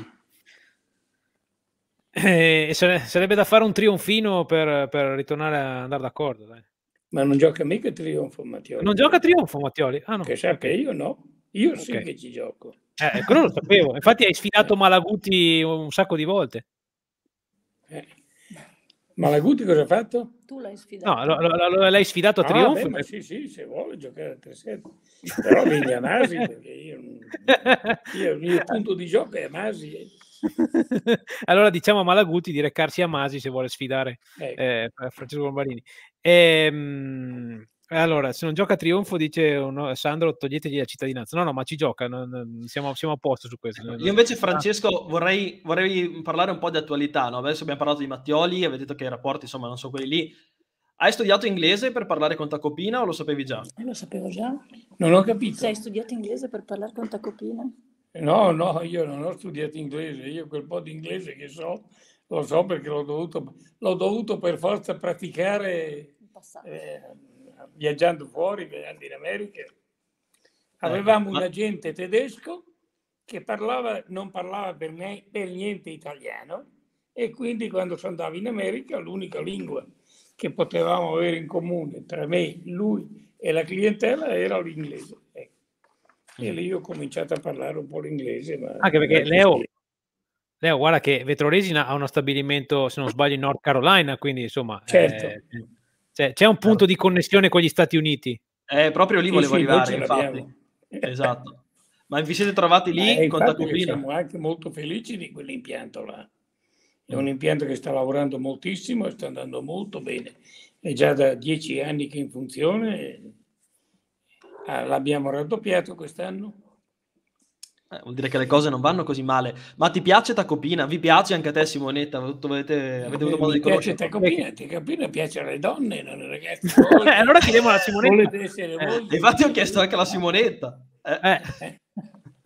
Speaker 1: Eh, sarebbe da fare un trionfino per, per ritornare a andare d'accordo. Dai. Ma non gioca mica Trionfo Mattioli. Non gioca Trionfo Mattioli? Ah, no. Che sa che io no. Io okay. sì che ci gioco. Eh, quello lo sapevo. Infatti hai sfidato eh. Malaguti un sacco di volte.
Speaker 3: Eh. Malaguti cosa ha fatto? Tu l'hai sfidato. No, lo, lo, lo, l'hai sfidato a ah, trionfo. Beh, ma sì, sì, se vuole giocare a 3-7. Però vieni a Nasi, perché io, (laughs) io, il mio punto di gioco è Nasi.
Speaker 1: (laughs) allora diciamo a Malaguti di recarsi a Masi se vuole sfidare ecco. eh, Francesco Lombarini. Ehm allora, se non gioca a trionfo, dice uno, Sandro, toglietegli la cittadinanza. No, no, ma ci gioca, non, non, siamo, siamo, a posto su questo. Ecco, io invece, Francesco, ah.
Speaker 2: vorrei, vorrei parlare un po' di attualità. No? Adesso abbiamo parlato di Mattioli, avete detto che i rapporti, insomma, non sono quelli lì. Hai studiato inglese per parlare con Tacopina o lo sapevi già?
Speaker 4: Io eh, lo sapevo già. Non ho capito. hai studiato inglese per parlare con Tacopina?
Speaker 3: No, no, io non ho studiato inglese. Io quel po' di inglese che so, lo so perché l'ho dovuto, l'ho dovuto per forza praticare... In passato. Eh, viaggiando fuori, viaggiando in America, eh, avevamo un agente tedesco che parlava, non parlava per, ne, per niente italiano e quindi quando si andava in America l'unica lingua che potevamo avere in comune tra me, lui e la clientela era l'inglese. Ecco. E lì ho cominciato a parlare un po' l'inglese. Anche perché Leo,
Speaker 1: Leo, guarda che Vetroresina ha uno stabilimento, se non sbaglio, in North Carolina, quindi insomma... Certo. Eh, cioè, c'è un punto di connessione con gli Stati
Speaker 2: Uniti. Eh, proprio lì volevo sì, arrivare, infatti. Esatto. Ma vi siete trovati lì eh, con Tacopina? Siamo
Speaker 3: anche molto felici di quell'impianto là. È mm. un impianto che sta lavorando moltissimo e sta andando molto bene. È già da dieci anni che è in funzione.
Speaker 2: Ah, l'abbiamo raddoppiato quest'anno eh, vuol dire che le cose non vanno così male. Ma ti piace Tacopina? Vi piace anche a te, Simonetta? Avete, avete avuto modo di conoscere? Mi piace
Speaker 3: Tacopina, Tacopina piace alle donne, non alle ragazze.
Speaker 2: Volete, (laughs) eh, allora chiediamo alla
Speaker 3: Simonetta. Eh, infatti ho chiesto anche alla Simonetta. Eh. eh. eh.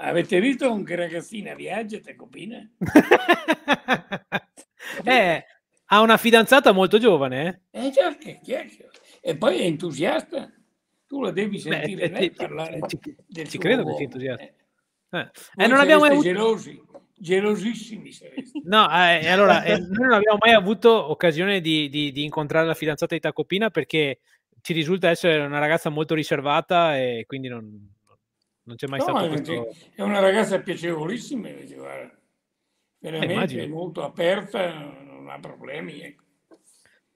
Speaker 3: Avete visto con che ragazzina viaggia Tacopina? (laughs)
Speaker 1: ha una fidanzata molto giovane,
Speaker 3: eh? certo, certo.
Speaker 1: E poi è entusiasta. Tu la devi sentire Beh, lei parlare ci, del ci credo che sia entusiasta. Eh, eh non abbiamo mai avuto... gelosi,
Speaker 3: gelosissimi. (laughs)
Speaker 1: No, eh, allora, eh, noi non abbiamo mai avuto occasione di, di, di incontrare la fidanzata di Tacopina perché ci risulta essere una ragazza molto riservata e quindi non, non c'è mai no, stato questo...
Speaker 3: È una ragazza piacevolissima, guarda. Eh, veramente molto aperta, non ha problemi. Ecco.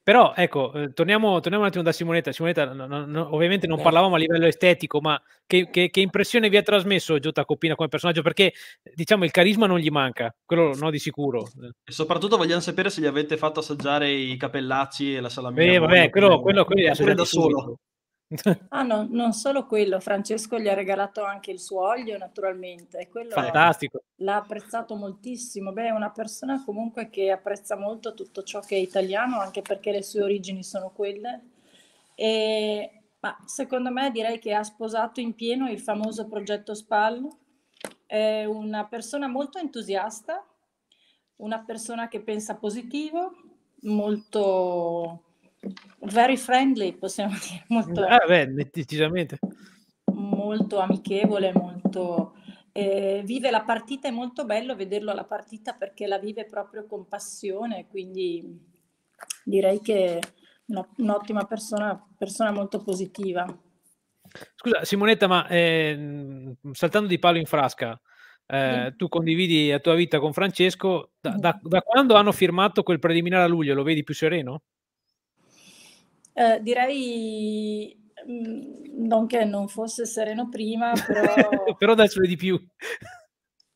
Speaker 1: Però ecco, eh, torniamo, torniamo, un attimo da Simonetta. Simonetta, no, no, no, ovviamente non eh. parlavamo a livello estetico, ma che, che, che impressione vi ha trasmesso Giotta Coppina come personaggio? Perché diciamo il carisma non gli manca, quello no di sicuro. Eh.
Speaker 2: E soprattutto vogliamo sapere se gli avete fatto assaggiare i capellacci e la salamina. Eh, vabbè, quello, quello, quello, quello è da solo. (laughs)
Speaker 4: Ah no, non solo quello, Francesco gli ha regalato anche il suo olio naturalmente e quello Fantastico. l'ha apprezzato moltissimo. Beh, è una persona comunque che apprezza molto tutto ciò che è italiano, anche perché le sue origini sono quelle. E, ma secondo me direi che ha sposato in pieno il famoso progetto SPAL. È una persona molto entusiasta, una persona che pensa positivo, molto very friendly, possiamo dire. Molto, ah,
Speaker 1: beh, decisamente.
Speaker 4: Molto amichevole, molto... Eh, vive la partita, è molto bello vederlo alla partita perché la vive proprio con passione, quindi direi che no, un'ottima persona, persona molto positiva.
Speaker 1: Scusa Simonetta, ma eh, saltando di palo in frasca, eh, mm. tu condividi la tua vita con Francesco, da, da, mm. da, quando hanno firmato quel preliminare a luglio lo vedi più sereno?
Speaker 4: Eh, direi mm, non che non fosse sereno prima, (laughs) però...
Speaker 1: però adesso è di più.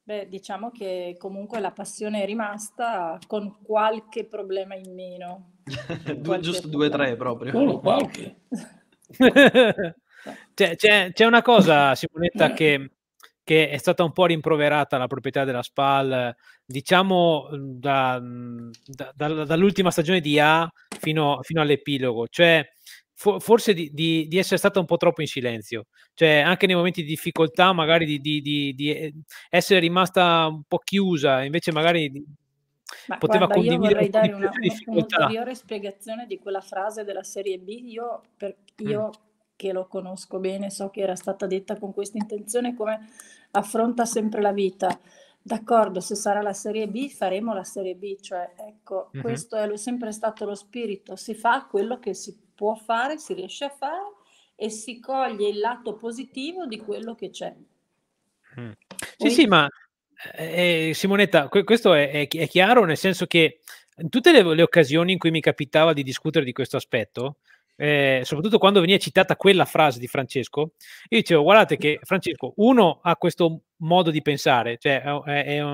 Speaker 4: Beh, diciamo che comunque la passione è rimasta con qualche problema in meno.
Speaker 2: due, (laughs) giusto problema. due o tre proprio. Solo qualche. (laughs) c'è,
Speaker 1: cioè, c'è, c'è, una cosa, Simonetta, eh. che che è stata un po' rimproverata la proprietà della SPAL, diciamo mhmm, da, mhmm, da, da, dall'ultima stagione di A fino, fino all'epilogo, cioè for, forse di, di, di, essere stata un po' troppo in silenzio, cioè anche nei momenti di difficoltà magari di, di eh, essere rimasta un po' chiusa, invece magari
Speaker 4: ma poteva guarda, condividere io vorrei dare una, un'ulteriore spiegazione di quella frase della serie B. Io, per, mm. io mm. che lo conosco bene, so che era stata detta con questa intenzione, come affronta sempre la vita. D'accordo, se sarà la Serie B faremo la Serie B, cioè ecco, mm-hmm. questo è sempre stato lo spirito, si fa quello che si può fare, si riesce a fare e si coglie il lato positivo di quello che c'è. Mm. Sì, sì,
Speaker 1: ma eh, eh Simonetta, questo è, è, è, chiaro, nel senso che in tutte le, le, occasioni in cui mi capitava di discutere di questo aspetto, eh, soprattutto quando veniva citata quella frase di Francesco, io dicevo, guardate che certo. Francesco, uno ha questo modo di pensare, cioè è, è,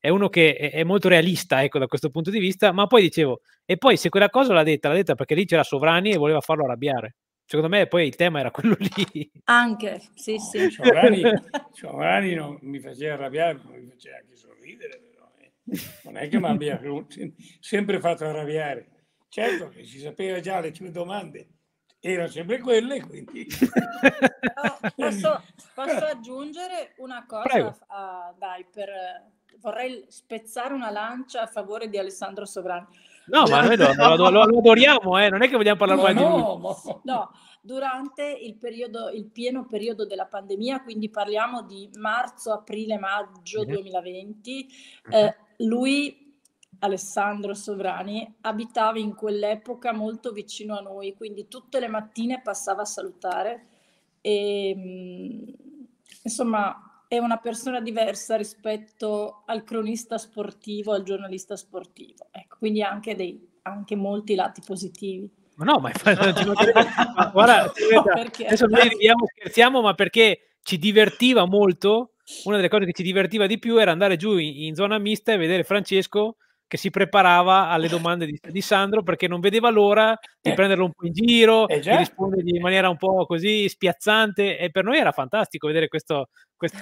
Speaker 1: è uno che è, è, molto realista, ecco, da questo punto di vista, ma poi dicevo, e poi se quella cosa l'ha detta, l'ha detta perché lì c'era Sovrani e voleva farlo arrabbiare. Secondo me poi il tema era quello lì.
Speaker 4: Anche, sì, sì. Sovrani, Sovrani non
Speaker 3: mi faceva arrabbiare, ma mi faceva anche sorridere. Però, eh. Non è che mi abbia (laughs) sempre fatto arrabbiare. Certo che si sapeva già le tue domande erano sempre quelle, quindi... (laughs)
Speaker 4: posso, posso, aggiungere una cosa a, dai, per, vorrei spezzare una lancia a favore di Alessandro Sovrani. No, ma noi lo, lo, lo,
Speaker 1: lo adoriamo, eh? non è che vogliamo parlare no, di no,
Speaker 4: lui. No, durante il, periodo, il pieno periodo della pandemia, quindi parliamo di marzo, aprile, maggio 2020, mhm. mhm. eh, lui Alessandro Sovrani, abitava in quell'epoca molto vicino a noi, quindi tutte le mattine passava a salutare e ehm, insomma è una persona diversa rispetto al cronista sportivo, al giornalista sportivo, ecco, quindi anche, anche molti lati positivi.
Speaker 1: Ma no, ma, infatti, (laughs)
Speaker 4: (laughs) ma guarda, adesso
Speaker 1: noi ridiamo, scherziamo, ma perché ci divertiva molto una delle cose che ci divertiva di più era andare giù in, in zona mista e vedere Francesco che si preparava alle (laughs) domande di, di Sandro perché non vedeva l'ora di eh. prenderlo un po' in giro, eh di rispondere in maniera un po' così spiazzante e per noi era fantastico vedere questo, questo,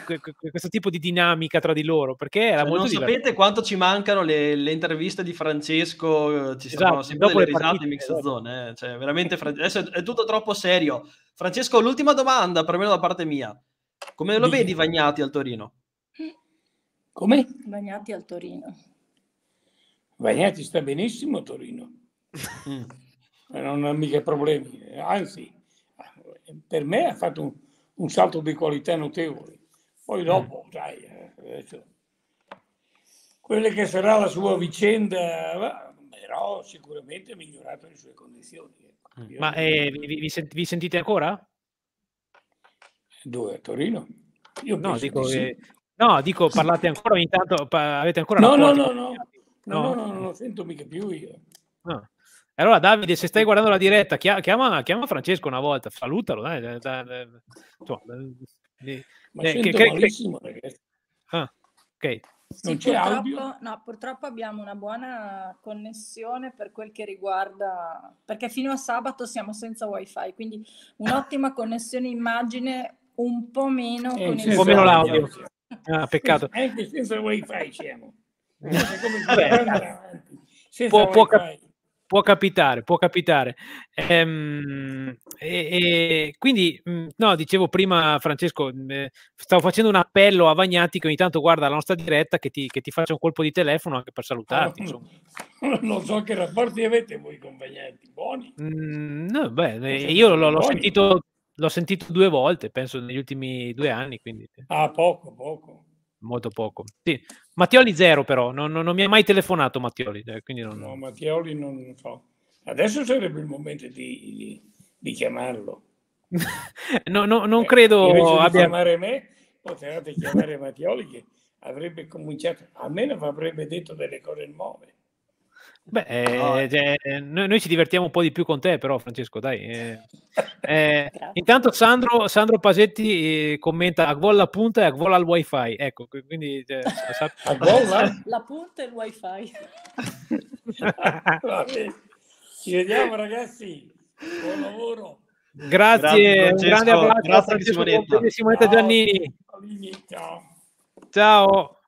Speaker 1: questo tipo di dinamica tra di loro perché era cioè, molto non divertente. sapete
Speaker 2: quanto ci mancano le, le interviste di Francesco eh, ci esatto, sempre dopo delle le risate in mix esatto. eh. cioè, veramente adesso è tutto troppo serio Francesco l'ultima domanda perlomeno da parte mia come lo di... vedi Vagnati al Torino? come?
Speaker 4: Vagnati al Torino
Speaker 2: Bagnati sta benissimo a
Speaker 3: Torino, mm. non ha mica problemi, anzi, per me ha fatto un, un salto di qualità notevole.
Speaker 4: Poi dopo,
Speaker 3: sai, mm. eh, adesso,
Speaker 1: quella che sarà la sua vicenda,
Speaker 3: però sicuramente ha migliorato le sue condizioni. Ecco. Mm. Ma
Speaker 1: eh, vi, vi, sent- vi, sentite ancora? Dove? A Torino? Io no, dico, di sì. eh, no, dico parlate ancora ogni tanto, pa- avete ancora... No, no, no, no,
Speaker 3: No, no, no, non lo sento mica più io.
Speaker 1: Ah. Allora, Davide, se stai guardando la diretta, chiama, chiama Francesco una volta, salutalo. Dai, dai, dai, dai. Ma eh, eh che, malissimo, che... Ah, ok. Sì, non c'è purtroppo, audio?
Speaker 4: No, purtroppo abbiamo una buona connessione per quel che riguarda... Perché fino a sabato siamo senza wifi, quindi un'ottima (laughs) connessione immagine, un po' meno... Eh, con il po' meno l'audio. Ah, peccato. Anche senza wifi siamo. Eh, cioè, (laughs) Vabbè, eh, può, può, cap-
Speaker 1: può, capitare, può capitare. Ehm, e, e, quindi, mm, no, dicevo prima, Francesco, mm, eh, stavo facendo un appello a Vagnati che ogni tanto guarda la nostra diretta che ti, che ti faccia un colpo di telefono anche per salutarti. Ah, insomma.
Speaker 3: Non (laughs) so che rapporti avete voi con Vagnati, buoni?
Speaker 1: Mm, no, beh, io l'ho, l'ho sentito, l'ho sentito due volte, penso, negli ultimi due anni. Quindi. Ah, poco, poco molto poco. Sì. Mattioli zero però, non, non, non mi ha mai telefonato Mattioli. Eh, quindi non...
Speaker 3: No, Mattioli non lo so. Adesso sarebbe il momento di, di, di chiamarlo.
Speaker 1: (laughs) no, no, non eh, credo abbia... chiamare
Speaker 3: me, potevate chiamare Mattioli che avrebbe cominciato, almeno avrebbe detto delle cose nuove.
Speaker 1: Beh, (laughs) eh, eh, cioè, noi, noi, ci divertiamo un po' di più con te, però, Francesco, dai. Eh, (laughs) eh intanto Sandro, Sandro Pasetti eh, commenta a Agvol la punta e a Agvol al wifi. Ecco, quindi cioè, (laughs) la...
Speaker 4: la punta e il wifi.
Speaker 1: ci vediamo,
Speaker 3: ragazzi. Buon lavoro.
Speaker 1: Grazie, Grazie un grande abbraccio. Grazie, Francesco, Simonetta. Simonetta Giannini. Ciao. Ciao.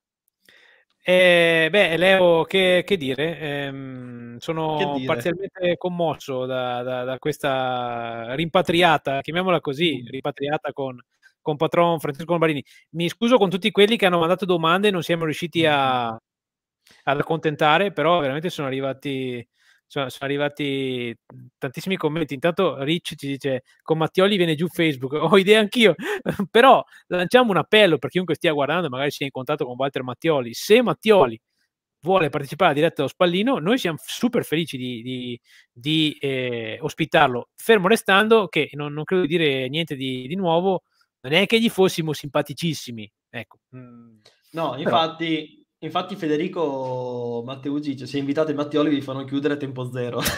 Speaker 1: Eh, beh, Leo, che, che dire? Eh, sono che dire? parzialmente commosso da, da, da, questa rimpatriata, chiamiamola così, mm. rimpatriata con, con patron Francesco Lombarini. Mi scuso con tutti quelli che hanno mandato domande e non siamo riusciti a, ad accontentare, però veramente sono arrivati sono, sono arrivati tantissimi commenti. Intanto Rich ci dice: Con Mattioli viene giù Facebook. (laughs) Ho idea anch'io, (laughs) però lanciamo un appello per chiunque stia guardando, magari sia in contatto con Walter Mattioli. Se Mattioli vuole partecipare alla diretta allo Spallino, noi siamo super felici di, di, di eh, ospitarlo. Fermo restando che non, non credo di dire niente di, di, nuovo, non è che gli fossimo simpaticissimi. Ecco.
Speaker 2: Mm. No, infatti, Infatti Federico Matteucci dice se invitate Mattioli vi fanno chiudere a tempo zero. (laughs)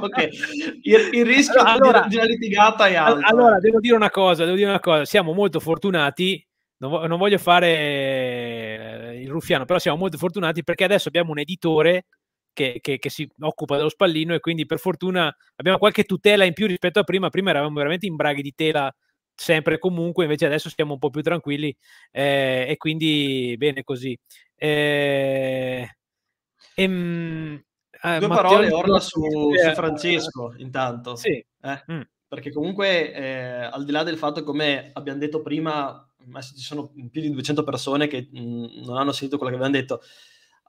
Speaker 2: okay. Diciamo il, il, rischio allora, di, allora, una litigata è alto.
Speaker 1: Allora, devo dire una cosa, devo dire una cosa. Siamo molto fortunati, non, non voglio fare eh, il ruffiano, però siamo molto fortunati perché adesso abbiamo un editore che, che, che, si occupa dello spallino e quindi per fortuna abbiamo qualche tutela in più rispetto a prima. Prima eravamo veramente in braghi di tela sempre e comunque, invece adesso siamo un po' più tranquilli eh, e quindi bene così. Eh, ehm, eh, Due Matteo parole Orla su, su eh, Francesco
Speaker 2: intanto, sì. Eh, mm. perché comunque eh, al di là del fatto come abbiamo detto prima, adesso ci sono più di 200 persone che mh, mm, non hanno sentito quello che abbiamo detto,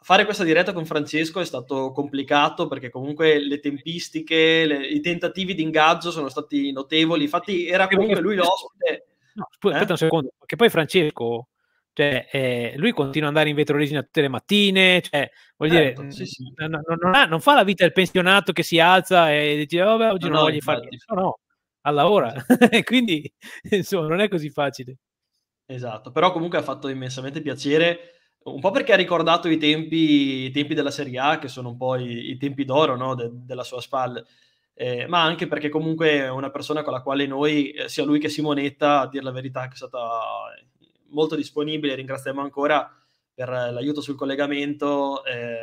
Speaker 2: fare questa diretta con Francesco è stato complicato perché comunque le tempistiche, le, i tentativi di ingaggio sono stati notevoli. Infatti era comunque lui l'ospite.
Speaker 1: No, sp- eh? un secondo, che poi Francesco, cioè, eh, lui continua ad andare in vetro origine tutte le mattine, cioè, vuol certo, dire, sì, sì. Non, non, ha, non, fa la vita del pensionato che si alza e dice, oh, vabbè, oggi no, non no, voglio fare No, no, alla ora. (laughs) Quindi,
Speaker 2: insomma, non è così facile. Esatto, però comunque ha fatto immensamente piacere un po' perché ha ricordato i tempi, i tempi, della Serie A, che sono un po' i, i tempi d'oro no? De, della sua spalla, eh, ma anche perché comunque è una persona con la quale noi, eh, sia lui che Simonetta, a dire la verità, è stata molto disponibile, ringraziamo ancora per l'aiuto sul collegamento. Eh,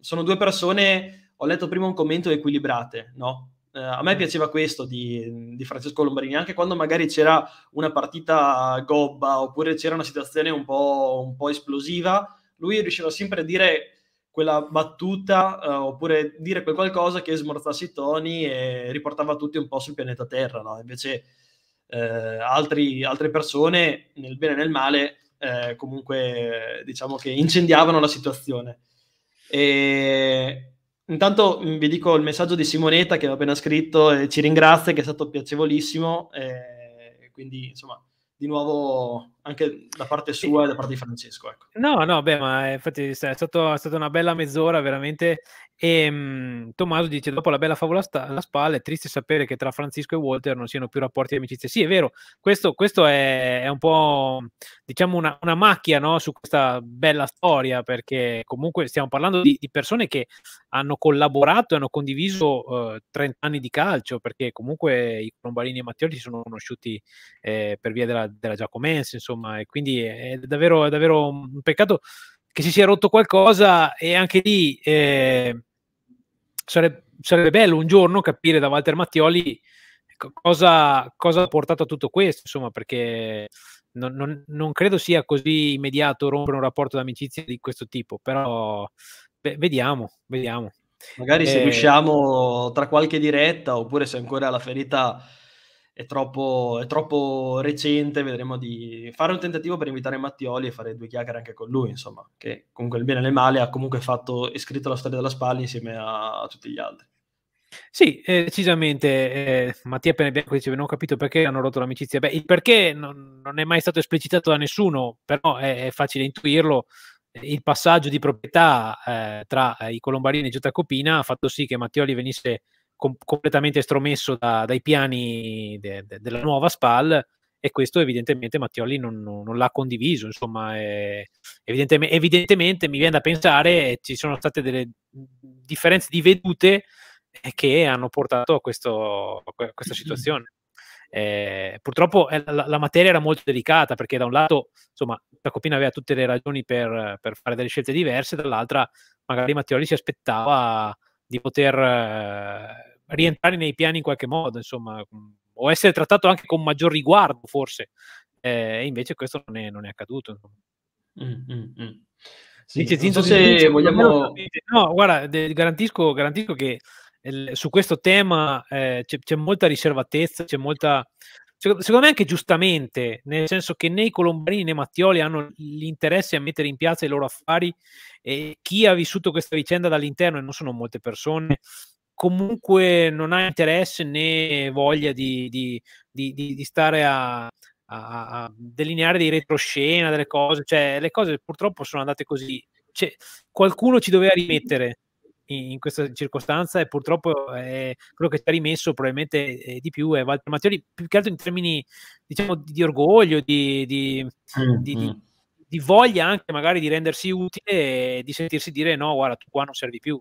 Speaker 2: sono due persone, ho letto prima un commento, equilibrate, no? Eh, a me piaceva questo di, di, Francesco Lombarini, anche quando magari c'era una partita gobba oppure c'era una situazione un po', un po esplosiva, lui riusciva sempre a dire quella battuta eh, oppure dire quel qualcosa che smorzasse i toni e riportava tutti un po' sul pianeta Terra. No? Invece eh, altri, altre persone, nel bene e nel male, eh, comunque diciamo che incendiavano la situazione. E Intanto mm, vi dico il messaggio di Simonetta che ho appena scritto e ci ringrazia che è stato piacevolissimo. E eh, quindi, insomma, di nuovo anche da parte sua e da parte di Francesco. Ecco.
Speaker 1: No, no, beh, ma eh, infatti è, stato, è stata una bella mezz'ora veramente. E ehm, mh, Tommaso dice: Dopo la bella favola sta- alla spalla, è triste sapere che tra Francisco e Walter non siano più rapporti di amicizia. Sì, è vero, questo, questo è, è, un po' diciamo una, una macchia no? su questa bella storia, perché comunque stiamo parlando di, di persone che hanno collaborato e hanno condiviso eh, 30 anni di calcio, perché comunque i Colombarini e Mattioli si sono conosciuti eh, per via della, della Giacomense, insomma insomma, e quindi è davvero, è davvero un peccato che si sia rotto qualcosa e anche lì eh, sarebbe, sarebbe, bello un giorno capire da Walter Mattioli ecco, cosa, cosa ha portato a tutto questo, insomma, perché non, non, non, credo sia così immediato rompere un rapporto d'amicizia di questo tipo, però beh, vediamo, vediamo.
Speaker 2: Magari eh, se riusciamo tra qualche diretta oppure se ancora la ferita è troppo, è troppo, recente, vedremo di fare un tentativo per invitare Mattioli e fare due chiacchiere anche con lui, insomma, che comunque il bene e il male ha comunque fatto e scritto la storia della spalla insieme a, a, tutti gli altri. Sì, eh, decisamente. Eh, Mattia Penebianco dice: Non ho
Speaker 1: capito perché hanno rotto l'amicizia. Beh, il perché non, non è mai stato esplicitato da nessuno, però è, è facile intuirlo il passaggio di proprietà eh, tra i Colombarini e Giotta Copina ha fatto sì che Mattioli venisse com- completamente estromesso da, dai piani de- de- della nuova SPAL e questo evidentemente Mattioli non, non, non l'ha condiviso, insomma, è, evidentemente, evidentemente, mi viene da pensare eh, ci sono state delle differenze di vedute eh, che hanno portato a, questo, a questa situazione. Eh, purtroppo eh, la, la, materia era molto delicata perché da un lato insomma Jacopina aveva tutte le ragioni per, per, fare delle scelte diverse, dall'altra magari Mattioli si aspettava di poter eh, rientrare nei piani in qualche modo, insomma, mm, o essere trattato anche con maggior riguardo, forse. Eh, invece questo non è, non è accaduto.
Speaker 2: Mm, mm, mm. Sì, dice, Zinzo, so se vogliamo...
Speaker 1: No, guarda, garantisco, garantisco che il, eh, su questo tema eh, c'è, c'è, molta riservatezza, c'è molta... Secondo, me anche giustamente, nel senso che né i Colombarini né i Mattioli hanno l'interesse a mettere in piazza i loro affari e chi ha vissuto questa vicenda dall'interno, e non sono molte persone, comunque non ha interesse né voglia di, di, di, di stare a, a, a, delineare dei retroscena, delle cose, cioè le cose purtroppo sono andate così. Cioè, qualcuno ci doveva rimettere in, in questa circostanza e purtroppo è quello che ci ha rimesso probabilmente eh, di più è Walter Mattioli, più che altro in termini diciamo di, orgoglio, di, mm-hmm di voglia anche magari di rendersi utile e di sentirsi dire no, guarda, tu qua non servi più.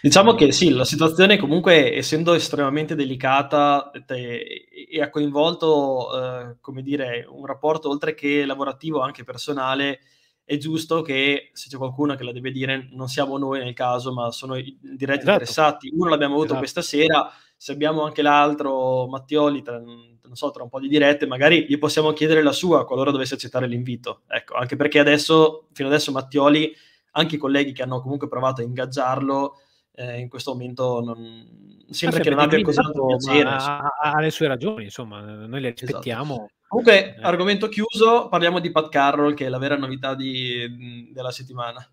Speaker 2: Diciamo che sì, la situazione comunque essendo estremamente delicata te, e ha coinvolto, eh, come dire, un rapporto oltre che lavorativo anche personale, è giusto che se c'è qualcuno che la deve dire non siamo noi nel caso, ma sono i diretti esatto. interessati. Uno l'abbiamo avuto esatto. questa sera, se abbiamo anche l'altro Mattioli, tra, non so, tra un po' di dirette, magari gli possiamo chiedere la sua qualora dovesse accettare l'invito. Ecco, anche perché adesso, fino adesso Mattioli, anche i colleghi che hanno comunque provato a ingaggiarlo, eh, in questo momento non... sembra che non abbia così tanto piacere. Ha, ha,
Speaker 1: le sue ragioni, insomma, noi le rispettiamo. Esatto.
Speaker 2: Comunque, eh. argomento chiuso, parliamo di Pat Carroll, che è la vera novità di, della settimana.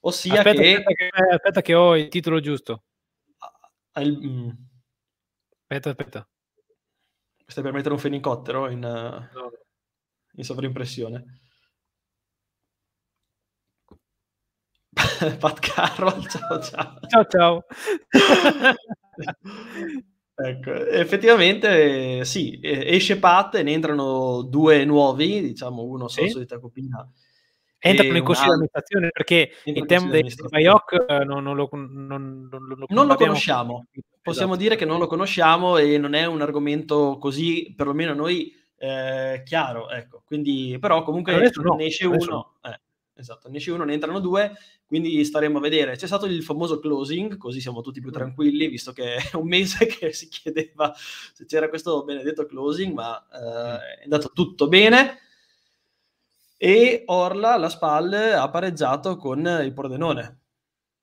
Speaker 1: Ossia aspetta, che... Aspetta, che... aspetta
Speaker 2: che ho il titolo giusto. Ah, il... Aspetta, aspetta. Stai per mettere un fenicottero in, uh, in sovrimpressione. (laughs) Pat Carroll, ciao ciao. Ciao ciao. (laughs) ecco, effettivamente sì, esce Pat e ne entrano due nuovi, diciamo uno sì. socio di Tacopina.
Speaker 1: Entrano in consiglio di
Speaker 2: amministrazione perché il tema del Bayok non,
Speaker 1: non, lo, non, non lo, lo conosciamo.
Speaker 2: Esatto. Possiamo dire che non lo conosciamo e non è un argomento così, perlomeno noi, eh, chiaro. Ecco. Quindi, però comunque ne esce uno. Eh esatto, ne esce uno, ne entrano due, quindi staremo a vedere. C'è stato il famoso closing, così siamo tutti più mm. tranquilli, visto che è un mese (laughs) che si chiedeva se c'era questo benedetto closing, ma eh, mm. è andato tutto bene. E Orla, la SPAL, ha pareggiato con il Pordenone,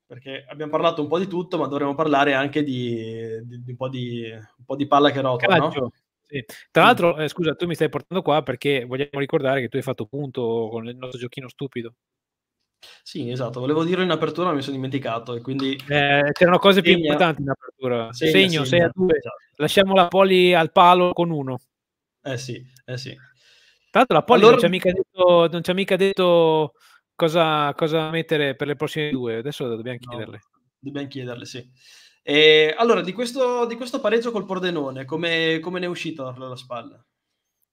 Speaker 2: perché abbiamo parlato un po' di tutto, ma dovremmo parlare anche di, di, di, un, po di un, po di, palla che rotola, no? Sì. Tra
Speaker 1: l'altro, eh, scusa, tu mi stai portando qua perché vogliamo ricordare che tu hai fatto punto con il nostro giochino stupido. Sì, esatto, volevo
Speaker 2: dirlo in apertura, ma mi sono dimenticato. E quindi... Eh, c'erano cose segna. più importanti
Speaker 1: in apertura. Segna, Segno 6 a 2, esatto. lasciamo la poli al palo con uno.
Speaker 2: Eh sì, eh sì.
Speaker 1: Tra l'altro la poli allora... non, ci ha mica detto, non ci mica detto cosa, cosa mettere per le prossime due, adesso dobbiamo no, chiederle.
Speaker 2: Dobbiamo chiederle, sì. E, allora, di questo, di questo, pareggio col Pordenone, come, come ne è uscito la spalla?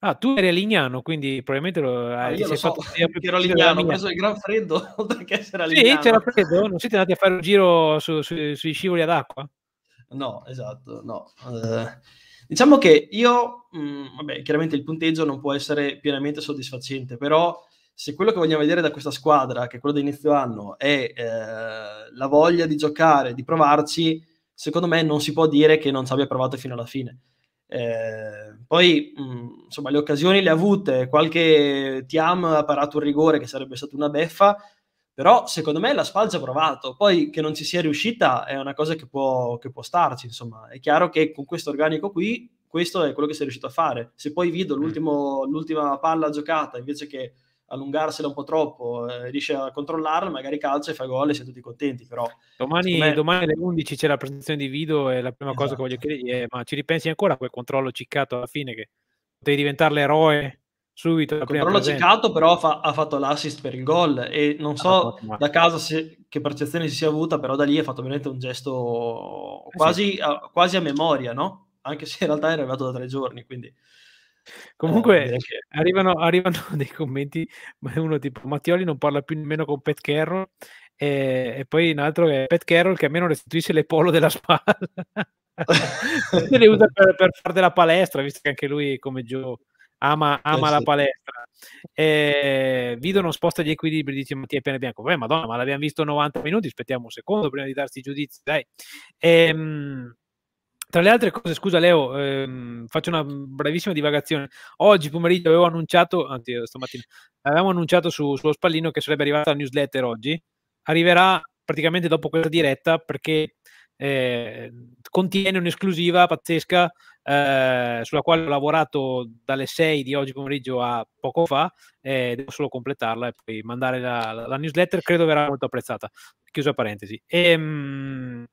Speaker 1: Ah, tu eri a Lignano, quindi probabilmente lo ah, hai ah, io lo so, fatto (laughs) ero a Lignano, ho preso il
Speaker 2: gran freddo, (laughs) oltre che essere a Lignano. Sì, c'era
Speaker 1: freddo, non siete andati a fare un giro su, su, sui scivoli ad acqua?
Speaker 2: No, esatto, no. Uh, diciamo che io, mh, mm, vabbè, chiaramente il punteggio non può essere pienamente soddisfacente, però se quello che vogliamo vedere da questa squadra, che è quello di inizio anno, è eh, la voglia di giocare, di provarci, secondo me non si può dire che non ci abbia provato fino alla fine. Eh, poi, mh, insomma, le occasioni le ha avute, qualche Tiam ha parato un rigore che sarebbe stata una beffa, però secondo me la Spal ci ha provato, poi che non ci sia riuscita è una cosa che può, che può starci, insomma, è chiaro che con questo organico qui, questo è quello che si è riuscito a fare. Se poi Vido mm. l'ultima palla giocata invece che allungarsela un po' troppo, eh, riesce a controllarla, magari calcia e fa gol e si è tutti contenti. Però
Speaker 1: domani, me... domani, alle 11 c'è la presentazione di video e la prima esatto. cosa che esatto. voglio chiedergli è: ma ci ripensi ancora a quel controllo ciccato alla fine che potevi diventare l'eroe? Subito, il controllo presenza. ciccato però
Speaker 2: fa, ha fatto l'assist per il gol e non so ah, da casa se, che percezione si sia avuta però da lì ha fatto veramente un gesto eh quasi, sì. a, quasi a memoria no? anche se in realtà era arrivato da tre giorni quindi eh, Comunque eh, arrivano, (laughs) arrivano, dei commenti,
Speaker 1: uno tipo Mattioli non parla più nemmeno con Pet Carroll e, e poi un altro è Pet Carroll che almeno restituisce le polo della (laughs) spalla. le usa per, per, fare della palestra, visto che anche lui come Joe ama, eh, ama eh sì. la palestra. Eh, Vido non sposta gli equilibri, dice Mattia Piano Bianco. Beh, madonna, ma l'abbiamo visto 90 minuti, aspettiamo un secondo prima di darsi i giudizi, dai. Ehm tra le altre cose, scusa Leo, ehm, faccio una brevissima divagazione. Oggi pomeriggio avevo annunciato, anzi eh, stamattina, avevamo annunciato su, sullo spallino che sarebbe arrivata la newsletter oggi. Arriverà praticamente dopo questa diretta perché eh, contiene un'esclusiva pazzesca eh, sulla quale ho lavorato dalle 6 di oggi pomeriggio a poco fa eh, devo solo completarla e poi mandare la, la, la, newsletter credo verrà molto apprezzata chiusa parentesi e, ehm, mh,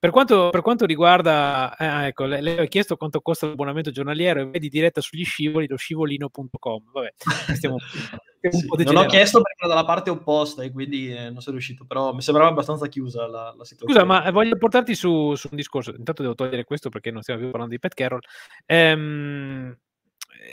Speaker 1: per quanto, per quanto riguarda, ah, ecco, le, le, ho chiesto quanto costa l'abbonamento giornaliero e vedi diretta sugli scivoli, lo scivolino.com. Vabbè, stiamo, (laughs) stiamo sì, non ho chiesto
Speaker 2: perché era dalla parte opposta e quindi eh, non sono riuscito, però mi sembrava abbastanza chiusa la, la situazione. Scusa,
Speaker 1: ma eh, voglio portarti su, su, un discorso. Intanto devo togliere questo perché non stiamo più parlando di Pet Carroll. Ehm,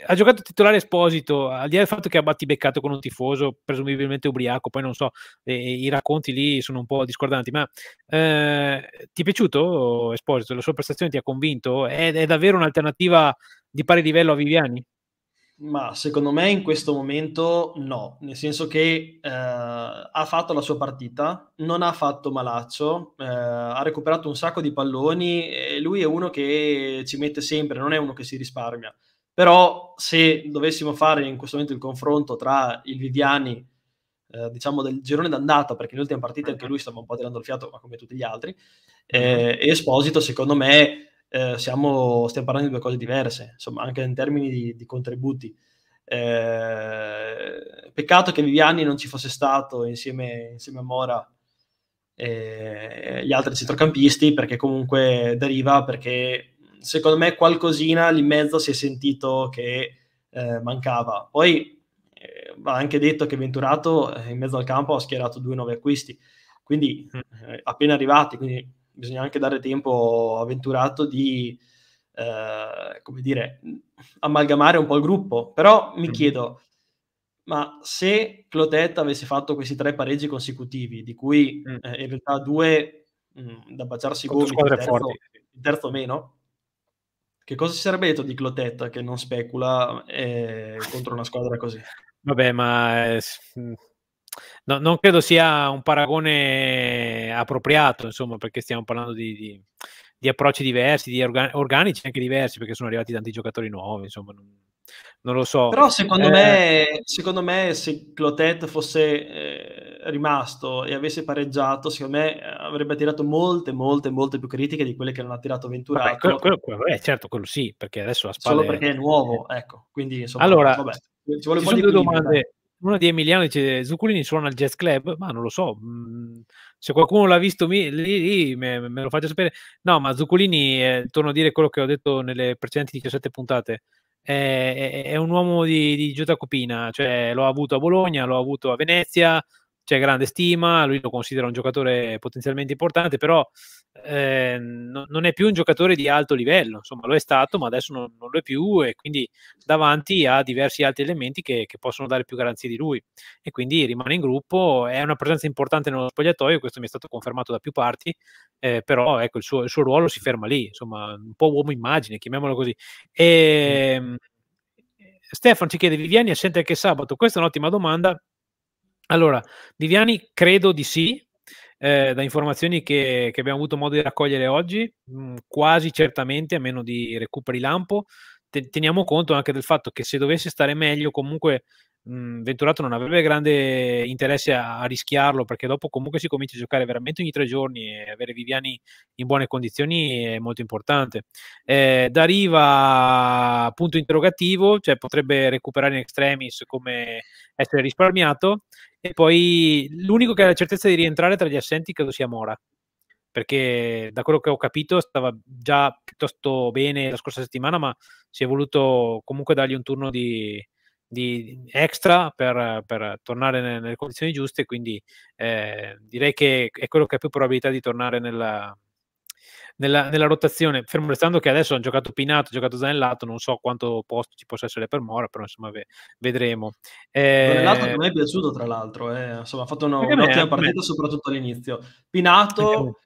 Speaker 1: ha giocato titolare Esposito, al di là del fatto che ha battibeccato con un tifoso, presumibilmente ubriaco, poi non so, eh, i racconti lì sono un po' discordanti, ma eh, ti è piaciuto Esposito? La sua prestazione ti ha convinto? È, è, davvero un'alternativa di pari livello a Viviani?
Speaker 2: Ma secondo me in questo momento no, nel senso che eh, ha fatto la sua partita, non ha fatto malaccio, eh, ha recuperato un sacco di palloni e lui è uno che ci mette sempre, non è uno che si risparmia però se dovessimo fare in questo momento il confronto tra il Viviani, eh, diciamo del girone d'andata, perché nell'ultima partita anche lui stava un po' tirando il fiato, ma come tutti gli altri, eh, mhm. e Esposito, secondo me, eh, siamo, stiamo parlando di due cose diverse, insomma, anche in termini di, di contributi. Eh, peccato che Viviani non ci fosse stato insieme, insieme a Mora e gli altri centrocampisti perché comunque deriva perché secondo me qualcosina lì in mezzo si è sentito che eh, mancava. Poi eh, va anche detto che Venturato eh, in mezzo al campo ha schierato due nuovi acquisti, quindi mm. eh, appena arrivati, quindi bisogna anche dare tempo a Venturato di, eh, come dire, amalgamare un po' il gruppo. Però mi mm. chiedo, ma se Clotet avesse fatto questi tre pareggi consecutivi, di cui mm. eh, in realtà due mh, mm, da baciarsi con il terzo, il terzo meno, che cosa si sarebbe detto di Clotetta che non specula eh, contro una squadra così?
Speaker 1: Vabbè, ma eh, mm, no, non credo sia un paragone appropriato, insomma, perché stiamo parlando di, di, di approcci diversi, di organici anche diversi, perché sono arrivati tanti giocatori nuovi, insomma. Non non lo so. Però secondo, eh... me,
Speaker 2: secondo me se Clotet fosse eh, rimasto e avesse pareggiato, secondo me eh, avrebbe attirato molte, molte, molte più critiche di quelle che non ha tirato Ventura. Vabbè, ecco. quello, quello, quello, eh,
Speaker 1: certo, quello sì, perché adesso
Speaker 2: la spalla... Solo perché è nuovo, ecco. Quindi, insomma, allora, vabbè, ci vuole ci un po' due domande.
Speaker 1: Uno di Emiliano dice, Zuccolini suona al jazz club? Ma non lo so, mm, se qualcuno l'ha visto mi, lì, lì me, me, lo faccia sapere. No, ma Zuccolini, eh, torno a dire quello che ho detto nelle precedenti 17 puntate, è, è un uomo di, di Giuda Copina, cioè, l'ho avuto a Bologna, l'ho avuto a Venezia, c'è grande stima, lui lo considera un giocatore potenzialmente importante, però eh, non è più un giocatore di alto livello, insomma lo è stato, ma adesso non, non lo è più e quindi davanti a diversi altri elementi che, che, possono dare più garanzie di lui e quindi rimane in gruppo, è una presenza importante nello spogliatoio, questo mi è stato confermato da più parti, eh, però ecco il suo, il suo, ruolo si ferma lì, insomma un po' uomo immagine, chiamiamolo così. E, mm. Stefano ci chiede, Viviani assente anche sabato? Questa è un'ottima domanda. Allora, Viviani credo di sì, eh, da informazioni che, che, abbiamo avuto modo di raccogliere oggi, mh, mm, quasi certamente, a meno di recuperi lampo, te, teniamo conto anche del fatto che se dovesse stare meglio comunque Mhmm, Venturato non avrebbe grande interesse a, a, rischiarlo perché dopo comunque si comincia a giocare veramente ogni tre giorni e avere Viviani in buone condizioni è molto importante. Eh, Riva, punto interrogativo, cioè potrebbe recuperare in extremis come essere risparmiato e poi l'unico che ha la certezza di rientrare tra gli assenti credo sia Mora perché da quello che ho capito stava già piuttosto bene la scorsa settimana, ma si è voluto comunque dargli un turno di, di extra per, per tornare nelle, nelle, condizioni giuste, quindi eh, direi che è quello che ha più probabilità di tornare nella, nella, nella rotazione, fermo restando che adesso hanno giocato Pinato, giocato Zanellato, non so quanto posto ci possa essere per Mora, però insomma ve, vedremo. Eh, Zanellato che eh, mi è
Speaker 2: piaciuto tra l'altro, eh. insomma ha fatto una, un'ottima eh, partita soprattutto all'inizio. Pinato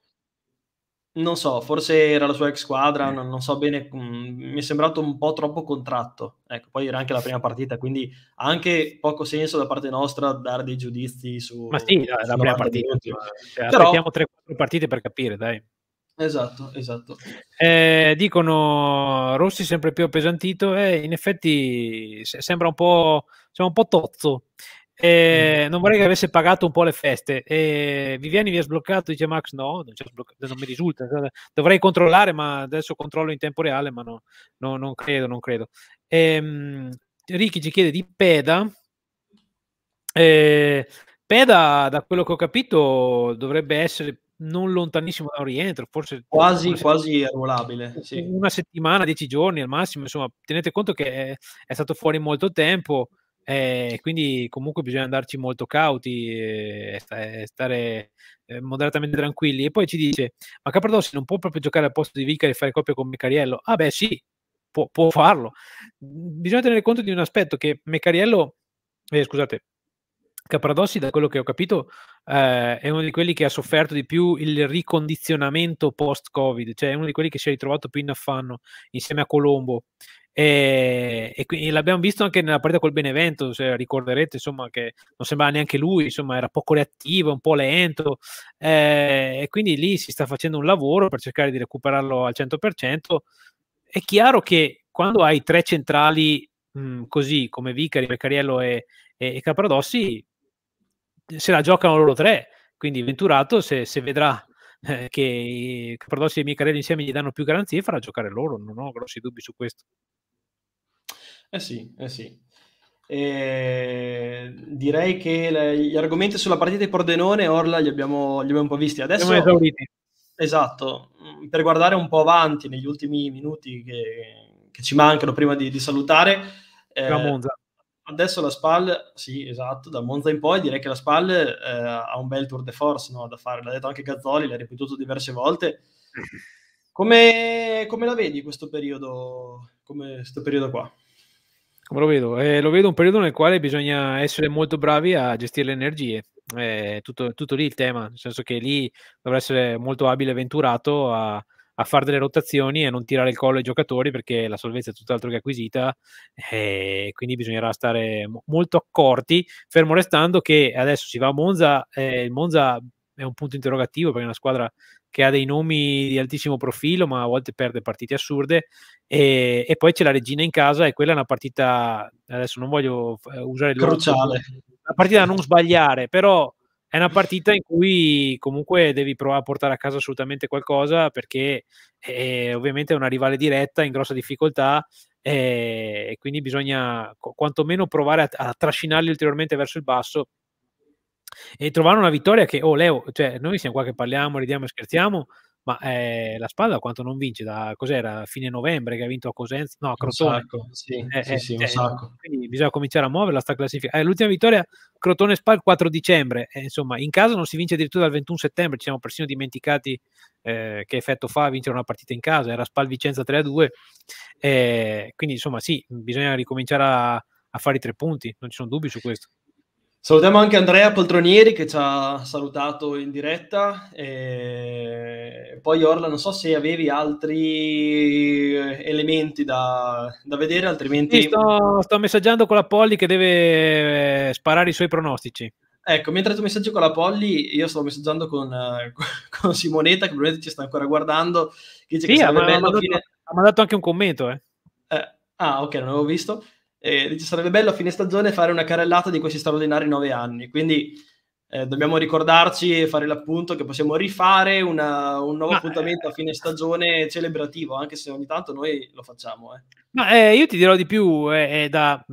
Speaker 2: non so, forse era la sua ex squadra, eh. non, non so bene, mh, mm, mi è sembrato un po' troppo contratto. Ecco, poi era anche la prima partita, quindi ha anche poco senso da parte nostra dare dei giudizi su... Ma sì, è la prima partita. Cioè, Però... Aspettiamo
Speaker 1: 3-4 partite per capire, dai.
Speaker 2: Esatto, esatto.
Speaker 1: Eh, dicono Rossi sempre più appesantito e eh, in effetti sembra un po', sembra un po' tozzo. Eh, non vorrei che avesse pagato un po' le feste. Eh, Viviani vi ha sbloccato, dice Max. No, non, non, mi risulta. Cioè, dovrei controllare, ma adesso controllo in tempo reale, ma no, no non credo, non credo. Eh, Ricky ci chiede di Peda. Peda, da quello che ho capito, dovrebbe essere non lontanissimo da un rientro, forse quasi, quasi
Speaker 2: arruolabile. Sì.
Speaker 1: Una settimana, dieci giorni al massimo, insomma, tenete conto che è, è stato fuori molto tempo. Eh, quindi comunque bisogna andarci molto cauti e stare eh, moderatamente tranquilli. E poi ci dice, ma Capradossi non può proprio giocare al posto di Vicari e fare coppia con Meccariello? Ah beh sì, può, può, farlo. Mhmm, bisogna tenere conto di un aspetto che Meccariello, eh, scusate, Capradossi, da quello che ho capito, eh, è uno di quelli che ha sofferto di più il ricondizionamento post-Covid, cioè è uno di quelli che si è ritrovato più in affanno insieme a Colombo. E, e, l'abbiamo visto anche nella partita col Benevento, se ricorderete, insomma, che non sembrava neanche lui, insomma, era poco reattivo, un po' lento, eh, e quindi lì si sta facendo un lavoro per cercare di recuperarlo al 100%. È chiaro che quando hai tre centrali mh, così, come Vicari, Beccariello e, e, e, Capradossi, se la giocano loro tre, quindi Venturato, se, se vedrà eh, che Capradossi e Micarelli insieme gli danno più garanzie, farà giocare loro, non ho grossi dubbi su questo.
Speaker 2: Eh sì, eh sì. E ehm, direi che le, gli argomenti sulla partita di Pordenone e Orla li abbiamo, li abbiamo, un po' visti. Adesso siamo esauriti. Esatto, mm, per guardare un po' avanti negli ultimi minuti che, che ci mancano prima di, di salutare. Eh, Monza. Adesso la SPAL, sì, esatto, da Monza in poi direi che la SPAL eh, ha un bel tour de force no, da fare. L'ha detto anche Gazzoli, l'ha ripetuto diverse volte. (laughs) Come, come la vedi questo periodo, come, questo periodo qua?
Speaker 1: Come lo vedo? Eh, lo vedo un periodo nel quale bisogna essere molto bravi a gestire le energie. È eh, tutto, tutto lì il tema, nel senso che lì dovrà essere molto abile e venturato a, a fare delle rotazioni e non tirare il collo ai giocatori perché la salvezza è tutt'altro che acquisita eh, e quindi bisognerà stare molto accorti, fermo restando che adesso si va a Monza, eh, Monza è un punto interrogativo perché è una squadra che ha dei nomi di altissimo profilo, ma a volte perde partite assurde. E, e poi c'è la regina in casa, e quella è una partita. Adesso non voglio usare il cruciale. Una partita da non sbagliare, però è una partita in cui comunque devi provare a portare a casa assolutamente qualcosa perché è, eh, eh, ovviamente è una rivale diretta in grossa difficoltà eh, e quindi bisogna quantomeno provare a, a trascinarli ulteriormente verso il basso e trovare una vittoria che, oh Leo, cioè, noi siamo qua che parliamo, ridiamo e scherziamo, ma eh, la spada quanto non vince da cos'era fine novembre che ha vinto a Cosenza no a Crotone sacco,
Speaker 2: sì, eh, sì, eh, sì, eh,
Speaker 1: quindi bisogna cominciare a muoverla sta classifica eh, l'ultima vittoria Crotone Spa il 4 dicembre eh, insomma in casa non si vince addirittura dal 21 settembre ci siamo persino dimenticati che effetto fa vincere una partita in casa era Spal Vicenza 3-2 quindi insomma sì bisogna ricominciare a, a fare i tre punti non ci sono dubbi su questo Salutiamo anche Andrea Poltronieri
Speaker 2: che ci ha salutato in diretta. E poi Orla, non so se avevi altri elementi da, da vedere, altrimenti... Sì,
Speaker 1: sto, sto, messaggiando con la Polly che deve eh, sparare i suoi pronostici.
Speaker 2: Ecco, mentre tu messaggi con la Polly, io sto messaggiando con, eh, (laughs) con, Simonetta che probabilmente ci sta ancora guardando. Che dice sì, che ha, mandato, fine...
Speaker 1: ha mandato anche un commento. Eh.
Speaker 2: eh ah, ok, non avevo visto eh, dice sarebbe bello a fine stagione fare una carrellata di questi straordinari nove anni, quindi eh, dobbiamo ricordarci e fare l'appunto che possiamo rifare una, un nuovo Ma, appuntamento a eh, fine eh, stagione celebrativo, anche se ogni tanto noi lo facciamo. Eh.
Speaker 1: Ma eh, io ti dirò di più, è da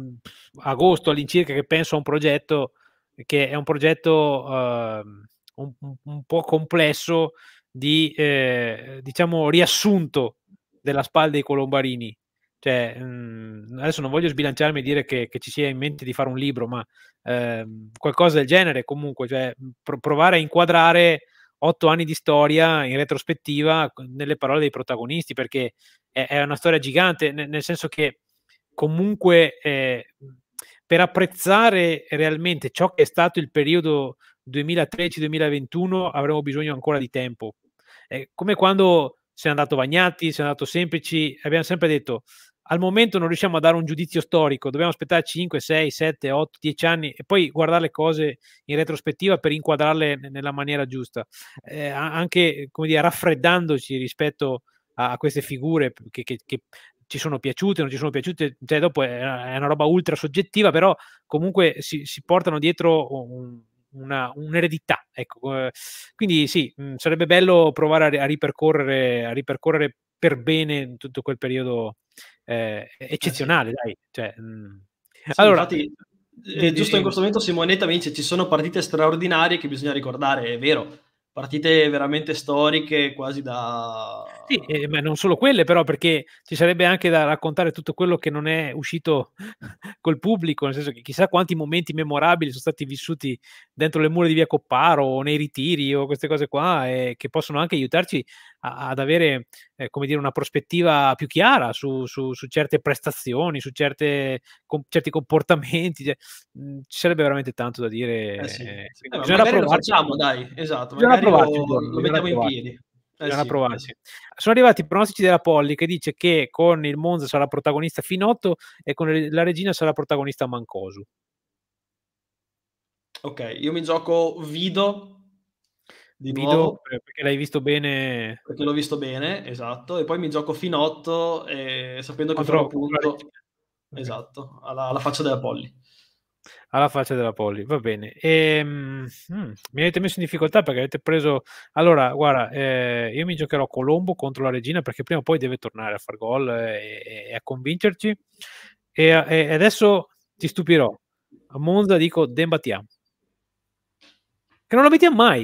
Speaker 1: agosto all'incirca che penso a un progetto che è un progetto ehm, un, un, po' complesso di, diciamo, riassunto della spalla dei Colombarini cioè, mh, mhmm, adesso non voglio sbilanciarmi e dire che, che, ci sia in mente di fare un libro, ma eh, qualcosa del genere comunque, cioè, mhmm, pro- provare a inquadrare otto anni di storia in retrospettiva nelle parole dei protagonisti, perché è, è una storia gigante, nel, nel senso che comunque eh, per apprezzare realmente ciò che è stato il periodo 2013-2021 avremo bisogno ancora di tempo. È come quando se è andato Vagnati, se è andato Semplici, abbiamo sempre detto al momento non riusciamo a dare un giudizio storico, dobbiamo aspettare 5, 6, 7, 8, 10 anni e poi guardare le cose in retrospettiva per inquadrarle nella maniera giusta, eh, anche come dire, raffreddandoci rispetto a, a queste figure che, che, che, ci sono piaciute, non ci sono piaciute, cioè dopo è, è una roba ultra soggettiva, però comunque si, si portano dietro un, una, un'eredità. Ecco. Eh. Quindi sì, mm, sarebbe bello provare a, a, ripercorrere, a ripercorrere per bene tutto quel periodo eh, eh eccezionale, dai. Cioè, mh. Mhmm,
Speaker 2: allora, infatti, eh, giusto in questo momento Simonetta mi dice ci sono partite straordinarie che bisogna ricordare, è vero, partite veramente storiche, quasi da...
Speaker 1: Sì, eh, ma non solo quelle però, perché ci sarebbe anche da raccontare tutto quello che non è uscito (laughs) col pubblico, nel senso che chissà quanti momenti memorabili sono stati vissuti dentro le mura di Via Copparo o nei ritiri o queste cose qua, eh, che possono anche aiutarci a, ad avere, eh, come dire, una prospettiva più chiara su, su, su certe prestazioni, su certe, com, certi comportamenti. Cioè, mh, mm, ci sarebbe veramente tanto da dire. Eh sì. eh, eh bisogna provarci. Facciamo, dai, esatto. magari provarci, lo, lo mettiamo in piedi.
Speaker 2: Eh sì, eh sì.
Speaker 1: Sono arrivati i pronostici della Polly che dice che con il Monza sarà protagonista Finotto e con la Regina sarà protagonista Mancosu.
Speaker 2: Ok, io mi gioco Vido. Di Vido nuovo, eh, perché l'hai visto bene. Perché l'ho visto bene, esatto. E poi mi gioco Finotto e, eh, sapendo che farò appunto... Esatto, alla, alla faccia della Polly
Speaker 1: alla faccia della Polly, va bene. E, ehm, mm, mi avete messo in difficoltà perché avete preso... Allora, guarda, eh, io mi giocherò Colombo contro la regina perché prima o poi deve tornare a far gol e, e a convincerci. E, e, adesso ti stupirò. A Monza dico Dembatia. Che non la mettiamo mai.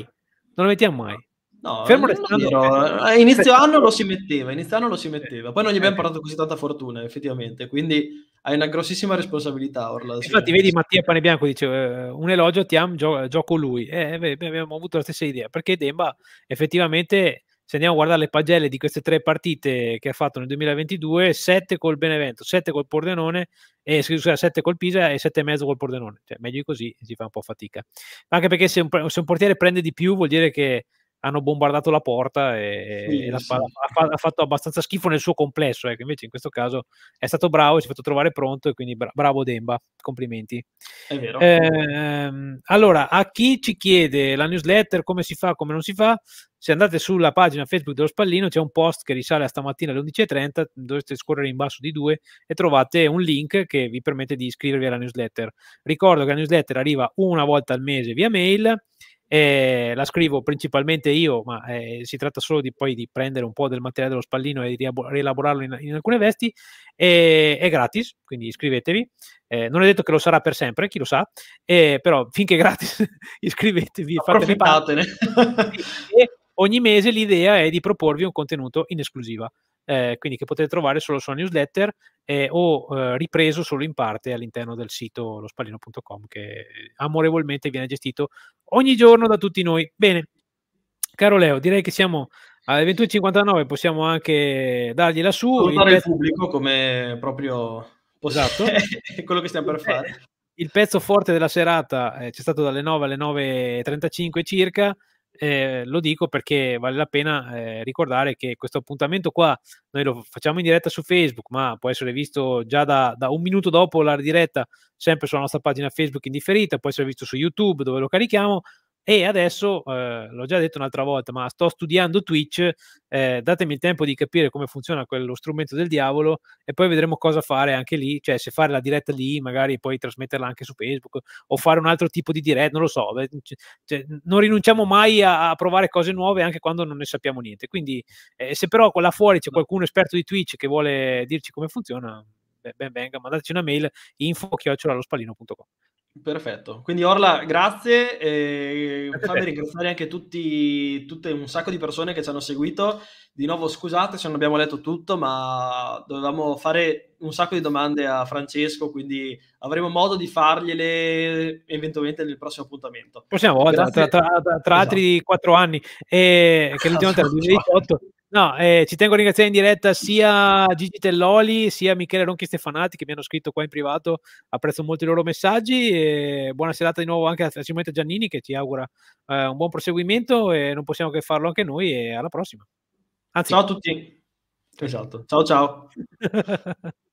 Speaker 1: Non la mettiamo mai.
Speaker 2: No, Fermo restando, a eh, inizio anno lo si metteva, inizio anno lo si eh, metteva, poi non gli abbiamo eh. portato così tanta fortuna, effettivamente, quindi hai una grossissima responsabilità, Orla. Infatti, vedi
Speaker 1: Mattia Panebianco dice un elogio Tiam, gio- gioco lui. Eh, abbiamo avuto la stessa idea, perché Demba effettivamente se andiamo a guardare le pagelle di queste tre partite che ha fatto nel 2022, 7 col Benevento, 7 col Pordenone, e, scusa, 7 col Pisa e 7,5 col Pordenone. Cioè, meglio di così si fa un po' fatica. Anche perché se un, se un portiere prende di più vuol dire che hanno bombardato la porta e, sì, e la, sì. ha, ha, fatto abbastanza schifo nel suo complesso. Ecco. Invece in questo caso è stato bravo, e si è fatto trovare pronto e quindi bra- bravo Demba, complimenti. È vero. Eh, allora, a chi ci chiede la newsletter, come si fa, come non si fa, se andate sulla pagina Facebook dello Spallino c'è un post che risale a stamattina alle 11.30, dovreste scorrere in basso di due e trovate un link che vi permette di iscrivervi alla newsletter. Ricordo che la newsletter arriva una volta al mese via mail eh, la scrivo principalmente io, ma eh, si tratta solo di poi di prendere un po' del materiale dello spallino e di rielaborarlo in, in alcune vesti, eh, è gratis, quindi iscrivetevi. Eh, non è detto che lo sarà per sempre, chi lo sa, eh, però finché è gratis (laughs) iscrivetevi, approfittatene. e ogni mese l'idea è di proporvi un contenuto in esclusiva eh, quindi che potete trovare solo sulla newsletter eh, o eh, ripreso solo in parte all'interno del sito lospallino.com che eh, amorevolmente viene gestito ogni giorno da tutti noi. Bene, caro Leo, direi che siamo alle 21.59, possiamo anche dargli lassù. su. Salutare il, il
Speaker 2: pubblico come proprio posato, esatto. è (laughs) quello che stiamo per fare.
Speaker 1: Il pezzo forte della serata eh, c'è stato dalle 9 alle 9.35 circa eh, lo dico perché vale la pena eh, ricordare che questo appuntamento qua noi lo facciamo in diretta su Facebook, ma può essere visto già da, da un minuto dopo la diretta, sempre sulla nostra pagina Facebook in differita, può essere visto su YouTube dove lo carichiamo, e adesso, eh, l'ho già detto un'altra volta, ma sto studiando Twitch, eh, datemi il tempo di capire come funziona quello strumento del diavolo e poi vedremo cosa fare anche lì, cioè se fare la diretta lì, magari poi trasmetterla anche su Facebook o fare un altro tipo di diretta, non lo so, cioè, non rinunciamo mai a, a, provare cose nuove anche quando non ne sappiamo niente. Quindi eh, se però là fuori c'è qualcuno esperto di Twitch che vuole dirci come funziona, ben venga, mandateci una mail info-allospallino.com.
Speaker 2: Perfetto, quindi Orla, grazie. E fammi ringraziare anche tutti, tutte, un sacco di persone che ci hanno seguito. Di nuovo, scusate se non abbiamo letto tutto, ma dovevamo fare un sacco di domande a Francesco, quindi avremo modo di fargliele eventualmente nel prossimo appuntamento. Possiamo, tra, tra, tra, tra esatto. altri
Speaker 1: quattro anni, e, che l'ultima volta era 2018. (laughs) Esatto. No, eh, ci tengo a ringraziare in diretta sia Gigi Telloli sia Michele Ronchi Stefanati che mi hanno scritto qua in privato. Apprezzo molto i loro messaggi. E buona serata di nuovo anche a Simonetta Giannini che ci augura eh, un buon proseguimento e non possiamo che farlo anche noi. E alla prossima. Anzi, ciao a tutti.
Speaker 2: Esatto. Ciao ciao. (laughs)